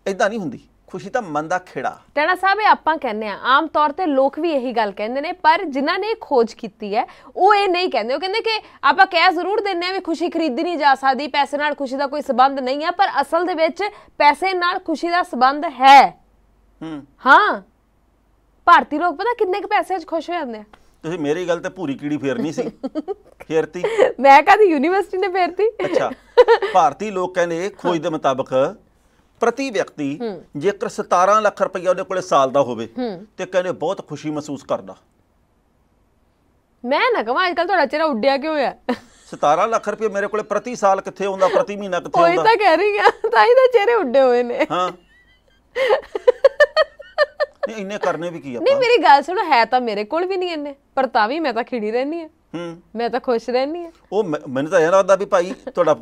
ਇਦਾਂ ਨਹੀਂ ਹੁੰਦੀ ਖੁਸ਼ੀ ਤਾਂ ਮਨ ਦਾ ਖੇੜਾ ਟੈਣਾ ਸਾਹਿਬ ਇਹ ਆਪਾਂ ਕਹਿੰਦੇ ਆ ਆਮ ਤੌਰ ਤੇ ਲੋਕ ਵੀ ਇਹੀ ਗੱਲ ਕਹਿੰਦੇ ਨੇ ਪਰ ਜਿਨ੍ਹਾਂ ਨੇ ਖੋਜ ਕੀਤੀ ਹੈ ਉਹ ਇਹ ਨਹੀਂ ਕਹਿੰਦੇ ਉਹ ਕਹਿੰਦੇ ਕਿ ਆਪਾਂ ਕਹਿ ਜ਼ਰੂਰ ਦਿੰਨੇ ਆ ਵੀ ਖੁਸ਼ੀ ਖਰੀਦੀ ਨਹੀਂ ਜਾ ਸਕਦੀ ਪੈਸੇ ਨਾਲ ਖੁਸ਼ੀ ਦਾ ਕੋਈ ਸਬੰਧ ਨਹੀਂ ਹੈ ਪਰ ਅਸਲ ਦੇ ਵਿੱਚ ਪੈਸੇ ਨਾਲ ਖੁਸ਼ੀ ਦਾ ਸਬੰਧ ਹੈ ਹੂੰ ਹਾਂ ਭਾਰਤੀ ਲੋਕ ਪਤਾ ਕਿੰਨੇ ਕੁ ਪੈਸੇ 'ਚ ਖੁਸ਼ ਹੋ ਜਾਂਦੇ ਆ ਤੁਸੀਂ ਮੇਰੀ ਗੱਲ ਤੇ ਪੂਰੀ ਕੀੜੀ ਫੇਰਨੀ ਸੀ ਫੇਰਤੀ ਮੈਂ ਕਦੀ ਯੂਨੀਵਰਸਿਟੀ ਨੇ ਫੇਰਤੀ ਅੱਛਾ ਭਾਰਤੀ ਲੋਕ ਕਹਿੰਦੇ ਖੋਜ ਦੇ ਮੁਤਾਬਕ ਪ੍ਰਤੀ ਵਿਅਕਤੀ ਜੇਕਰ 17 ਲੱਖ ਰੁਪਏ ਉਹਦੇ ਕੋਲੇ ਸਾਲ ਦਾ ਹੋਵੇ ਤੇ ਕਹਿੰਦੇ ਬਹੁਤ ਖੁਸ਼ੀ ਮਹਿਸੂਸ ਕਰਦਾ ਮੈਂ ਨਾ ਕਹਾਂ ਅੱਜ ਕੱਲ ਤੁਹਾਡਾ ਚਿਹਰਾ ਉੱਡਿਆ ਕਿਉਂ ਹੈ 17 ਲੱਖ ਰੁਪਏ ਮੇਰੇ ਕੋਲੇ ਪ੍ਰਤੀ ਸਾਲ ਕਿੱਥੇ ਆਉਂਦਾ ਪ੍ਰਤੀ ਮਹੀਨਾ ਕਿੱਥੇ ਆਉਂਦਾ ਕੋਈ ਤਾਂ ਕਹਿ ਰਹੀ ਆ ਤਾਂ ਹੀ ਤਾਂ ਚਿਹਰੇ ਉੱਡੇ ਹੋਏ ਨੇ ਹਾਂ ਨਹੀਂ ਇੰਨੇ ਕਰਨੇ ਵੀ ਕੀ ਆਪਾਂ ਨਹੀਂ ਮੇਰੀ ਗੱਲ ਸੁਣੋ ਹੈ ਤਾਂ ਮੇਰੇ ਕੋਲ ਵੀ ਨਹੀਂ ਇੰਨੇ ਪਰ ਤਾਂ ਵੀ ਮੈਂ ਤਾਂ ਖਿੜੀ ਰਹਿਣੀ ਆ ਹੂੰ ਮੈਂ ਤਾਂ ਖੁਸ਼ ਰਹਿਣੀ ਆ ਉਹ ਮੈਨੂੰ ਤਾਂ ਇਹ ਲੱਗਦਾ ਵੀ ਭਾਈ ਤੁਹਾਡਾ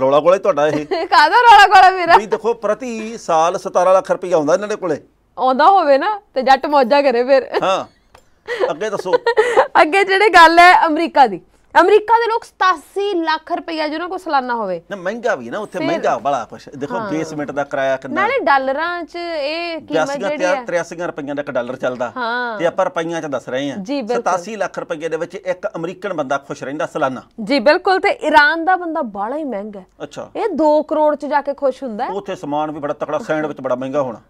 ਰੌਲਾ ਕੋਲੇ ਤੁਹਾਡਾ ਇਹ ਕਾਹਦਾ ਰੌਲਾ ਕੋਲਾ ਮੇਰਾ ਵੀ ਦੇਖੋ ਪ੍ਰਤੀ ਸਾਲ 17 ਲੱਖ ਰੁਪਏ ਆਉਂਦਾ ਇਹਨਾਂ ਦੇ ਕੋਲੇ ਆਉਂਦਾ ਹੋਵੇ ਨਾ ਤੇ ਜੱਟ ਮੌਜਾ ਕਰੇ ਫਿਰ ਹਾਂ ਅੱਗੇ ਦੱਸੋ ਅੱਗੇ ਜਿਹੜੇ ਗੱਲ ਹੈ ਅਮਰੀਕਾ ਦੀ ਅਮਰੀਕਾ ਦੇ ਲੋਕ 87 ਲੱਖ ਰੁਪਈਆ ਜਿਹਨਾਂ ਕੋ ਸਾਲਾਨਾ ਹੋਵੇ ਨਾ ਮਹਿੰਗਾ ਵੀ ਨਾ ਉੱਥੇ ਮਹਿੰਗਾ ਬੜਾ ਕੁਛ ਦੇਖੋ ਬੇਸਮੈਂਟ ਦਾ ਕਿਰਾਇਆ ਕਿੰਨਾ ਨਾਲੇ ਡਾਲਰਾਂ 'ਚ ਇਹ ਕੀਮਤ ਜਿਹੜੀ ਹੈ 83 ਰੁਪਈਆ ਦਾ ਇੱਕ ਡਾਲਰ ਚੱਲਦਾ ਤੇ ਆਪਾਂ ਰੁਪਈਆ 'ਚ ਦੱਸ ਰਹੇ ਹਾਂ 87 ਲੱਖ ਰੁਪਈਆ ਦੇ ਵਿੱਚ ਇੱਕ ਅਮਰੀਕਨ ਬੰਦਾ ਖੁਸ਼ ਰਹਿੰਦਾ ਸਾਲਾਨਾ ਜੀ ਬਿਲਕੁਲ ਤੇ ਈਰਾਨ ਦਾ ਬੰਦਾ ਬੜਾ ਹੀ ਮਹਿੰਗਾ ਹੈ ਅੱਛਾ ਇਹ 2 ਕਰੋੜ 'ਚ ਜਾ ਕੇ ਖੁਸ਼ ਹੁੰਦਾ ਉੱਥੇ ਸਮਾਨ ਵੀ ਬੜਾ ਤਕੜਾ ਸੈਂਡਵਿਚ ਬੜਾ ਮਹਿੰਗਾ ਹੋਣਾ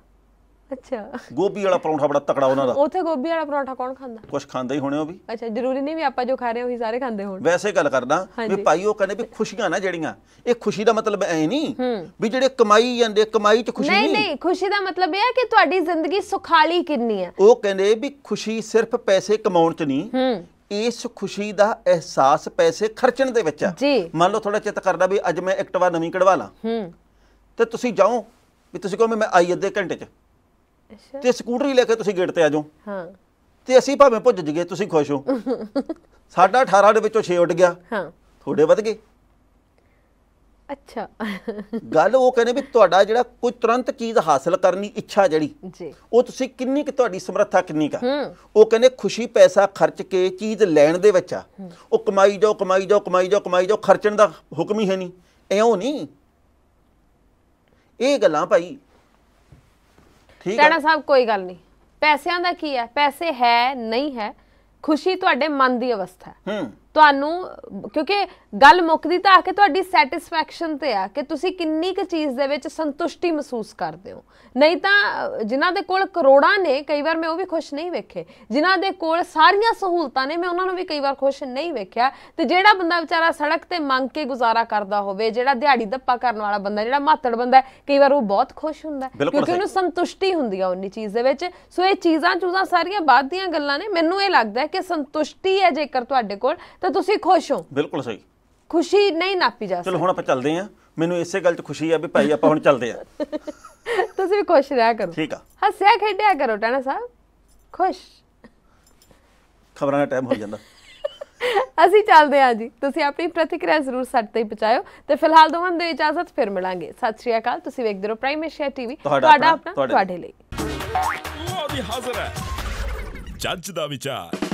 ਅੱਛਾ ਗੋਭੀ ਵਾਲਾ ਪਰੌਂਠਾ ਬੜਾ ਤਕੜਾ ਉਹਨਾਂ ਦਾ ਉੱਥੇ ਗੋਭੀ ਵਾਲਾ ਪਰੌਂਠਾ ਕੌਣ ਖਾਂਦਾ ਕੁਝ ਖਾਂਦੇ ਹੀ ਹੋਣੇ ਉਹ ਵੀ ਅੱਛਾ ਜ਼ਰੂਰੀ ਨਹੀਂ ਵੀ ਆਪਾਂ ਜੋ ਖਾ ਰਹੇ ਹਾਂ ਉਹੀ ਸਾਰੇ ਖਾਂਦੇ ਹੋਣ ਵੈਸੇ ਗੱਲ ਕਰਦਾ ਵੀ ਭਾਈ ਉਹ ਕਹਿੰਦੇ ਵੀ ਖੁਸ਼ੀਆਂ ਨਾ ਜਿਹੜੀਆਂ ਇਹ ਖੁਸ਼ੀ ਦਾ ਮਤਲਬ ਐ ਨਹੀਂ ਵੀ ਜਿਹੜੇ ਕਮਾਈ ਜਾਂਦੇ ਕਮਾਈ 'ਚ ਖੁਸ਼ੀ ਨਹੀਂ ਨਹੀਂ ਖੁਸ਼ੀ ਦਾ ਮਤਲਬ ਇਹ ਹੈ ਕਿ ਤੁਹਾਡੀ ਜ਼ਿੰਦਗੀ ਸੁਖਾਲੀ ਕਿੰਨੀ ਹੈ ਉਹ ਕਹਿੰਦੇ ਵੀ ਖੁਸ਼ੀ ਸਿਰਫ ਪੈਸੇ ਕਮਾਉਣ 'ਚ ਨਹੀਂ ਇਸ ਖੁਸ਼ੀ ਦਾ ਅਹਿਸਾਸ ਪੈਸੇ ਖਰਚਣ ਦੇ ਵਿੱਚ ਆ ਮੰਨ ਲਓ ਥੋੜਾ ਚਿੱਤ ਕਰਦਾ ਵੀ ਅੱਜ ਮੈਂ ਇੱਕ ਟਵਾ ਨਵੀਂ ਕਢਵਾ ਲਾਂ ਹੂੰ ਤੇ ਤੁਸੀਂ ਜਾਓ ਵੀ ਤੁਸੀਂ ਕਹੋ ਮੈਂ ਆਈ ਅੱਧੇ ਘੰਟੇ 'ਚ ਤੇ ਸਕੂਟਰੀ ਲੈ ਕੇ ਤੁਸੀਂ ਗੇਟ ਤੇ ਆ ਜਾਓ ਹਾਂ ਤੇ ਅਸੀਂ ਭਾਵੇਂ ਭੁੱਜ ਜਗੇ ਤੁਸੀਂ ਖੁਸ਼ ਹੋ ਸਾਡਾ 18 ਦੇ ਵਿੱਚੋਂ 6 ਉੱਡ ਗਿਆ ਹਾਂ ਥੋੜੇ ਵੱਧ ਗਏ ਅੱਛਾ ਗੱਲ ਉਹ ਕਹਿੰਦੇ ਵੀ ਤੁਹਾਡਾ ਜਿਹੜਾ ਕੋਈ ਤੁਰੰਤ ਚੀਜ਼ ਹਾਸਲ ਕਰਨੀ ਇੱਛਾ ਜਿਹੜੀ ਜੀ ਉਹ ਤੁਸੀਂ ਕਿੰਨੀ ਕਿ ਤੁਹਾਡੀ ਸਮਰੱਥਾ ਕਿੰਨੀ ਕਾ ਉਹ ਕਹਿੰਦੇ ਖੁਸ਼ੀ ਪੈਸਾ ਖਰਚ ਕੇ ਚੀਜ਼ ਲੈਣ ਦੇ ਵਿੱਚ ਆ ਉਹ ਕਮਾਈ ਜਾਓ ਕਮਾਈ ਜਾਓ ਕਮਾਈ ਜਾਓ ਕਮਾਈ ਜਾਓ ਖਰਚਣ ਦਾ ਹੁਕਮ ਹੀ ਹੈ ਨਹੀਂ ਐਉਂ ਨਹੀਂ ਇਹ ਗੱਲਾਂ ਭਾਈ ਠੀਕ ਹੈ ਸਾਹਿਬ ਕੋਈ ਗੱਲ ਨਹੀਂ ਪੈਸਿਆਂ ਦਾ ਕੀ ਹੈ ਪੈਸੇ ਹੈ ਨਹੀਂ ਹੈ ਖੁਸ਼ੀ ਤੁਹਾਡੇ ਮਨ ਦੀ ਅਵਸਥਾ ਹੈ ਹੂੰ ਤੁਹਾਨੂੰ ਕਿਉਂਕਿ ਗੱਲ ਮੁੱਕਦੀ ਤਾਂ ਆ ਕੇ ਤੁਹਾਡੀ ਸੈਟੀਸਫੈਕਸ਼ਨ ਤੇ ਆ ਕਿ ਤੁਸੀਂ ਕਿੰਨੀ ਕੁ ਚੀਜ਼ ਦੇ ਵਿੱਚ ਸੰਤੁਸ਼ਟੀ ਮਹਿਸੂਸ ਕਰਦੇ ਹੋ ਨਹੀਂ ਤਾਂ ਜਿਨ੍ਹਾਂ ਦੇ ਕੋਲ ਕਰੋੜਾਂ ਨੇ ਕਈ ਵਾਰ ਮੈਂ ਉਹ ਵੀ ਖੁਸ਼ ਨਹੀਂ ਵੇਖੇ ਜਿਨ੍ਹਾਂ ਦੇ ਕੋਲ ਸਾਰੀਆਂ ਸਹੂਲਤਾਂ ਨੇ ਮੈਂ ਉਹਨਾਂ ਨੂੰ ਵੀ ਕਈ ਵਾਰ ਖੁਸ਼ ਨਹੀਂ ਵੇਖਿਆ ਤੇ ਜਿਹੜਾ ਬੰਦਾ ਵਿਚਾਰਾ ਸੜਕ ਤੇ ਮੰਗ ਕੇ ਗੁਜ਼ਾਰਾ ਕਰਦਾ ਹੋਵੇ ਜਿਹੜਾ ਦਿਹਾੜੀ ਦੱਪਾ ਕਰਨ ਵਾਲਾ ਬੰਦਾ ਜਿਹੜਾ ਮਾਤੜ ਬੰਦਾ ਕਈ ਵਾਰ ਉਹ ਬਹੁਤ ਖੁਸ਼ ਹੁੰਦਾ ਕਿਉਂਕਿ ਉਹਨੂੰ ਸੰਤੁਸ਼ਟੀ ਹੁੰਦੀ ਆ ਉਹਨੀ ਚੀਜ਼ ਦੇ ਵਿੱਚ ਸੋ ਇਹ ਚੀਜ਼ਾਂ ਚੂਜ਼ਾਂ ਸਾਰੀਆਂ ਬਾਅਦ ਦੀਆਂ ਗੱਲਾਂ ਨੇ ਮੈਨੂੰ ਇਹ ਲੱਗਦਾ ਹੈ ਕਿ ਸੰਤੁਸ਼ਟੀ ਹੈ ਜੇਕਰ ਤੁਹਾਡੇ ਕੋਲ ਤਾਂ ਤੁਸੀਂ ਖੁਸ਼ ਹੋ ਬਿਲਕੁਲ ਸਹੀ ਖੁਸ਼ੀ ਨਹੀਂ ਨਾਪੀ ਜਾ ਸਕਦੀ ਚਲੋ ਹੁਣ ਆਪਾਂ ਚੱਲਦੇ ਆ ਮੈਨੂੰ ਇਸੇ ਗੱਲ 'ਚ ਖੁਸ਼ੀ ਆ ਵੀ ਭਾਈ ਆਪਾਂ ਹੁਣ ਚੱਲਦੇ ਆ ਤੁਸੀਂ ਵੀ ਖੁਸ਼ ਰਹਿਆ ਕਰੋ ਠੀਕ ਆ ਹੱਸਿਆ ਖੇਡਿਆ ਕਰੋ ਟਾਣਾ ਸਾਹਿਬ ਖੁਸ਼ ਖਬਰਾਂ ਦਾ ਟਾਈਮ ਹੋ ਜਾਂਦਾ ਅਸੀਂ ਚੱਲਦੇ ਆ ਜੀ ਤੁਸੀਂ ਆਪਣੀ ਪ੍ਰਤੀਕਿਰਿਆ ਜ਼ਰੂਰ ਸਾਡੇ ਤੇ ਪਹੁੰਚਾਓ ਤੇ ਫਿਲਹਾਲ ਦੋਵਾਂ ਨੂੰ ਇਜਾਜ਼ਤ ਫਿਰ ਮਿਲਾਂਗੇ ਸਤਿ ਸ਼੍ਰੀ ਅਕਾਲ ਤੁਸੀਂ ਵੇਖਦੇ ਰਹੋ ਪ੍ਰਾਈਮ ਏਸ਼ੀਆ ਟੀਵੀ ਤੁਹਾਡਾ ਆਪਣਾ ਤੁਹਾਡੇ ਲਈ ਉਹ ਵੀ ਹਾਜ਼ਰ ਹੈ ਜੱਜ ਦਾ ਵਿਚਾਰ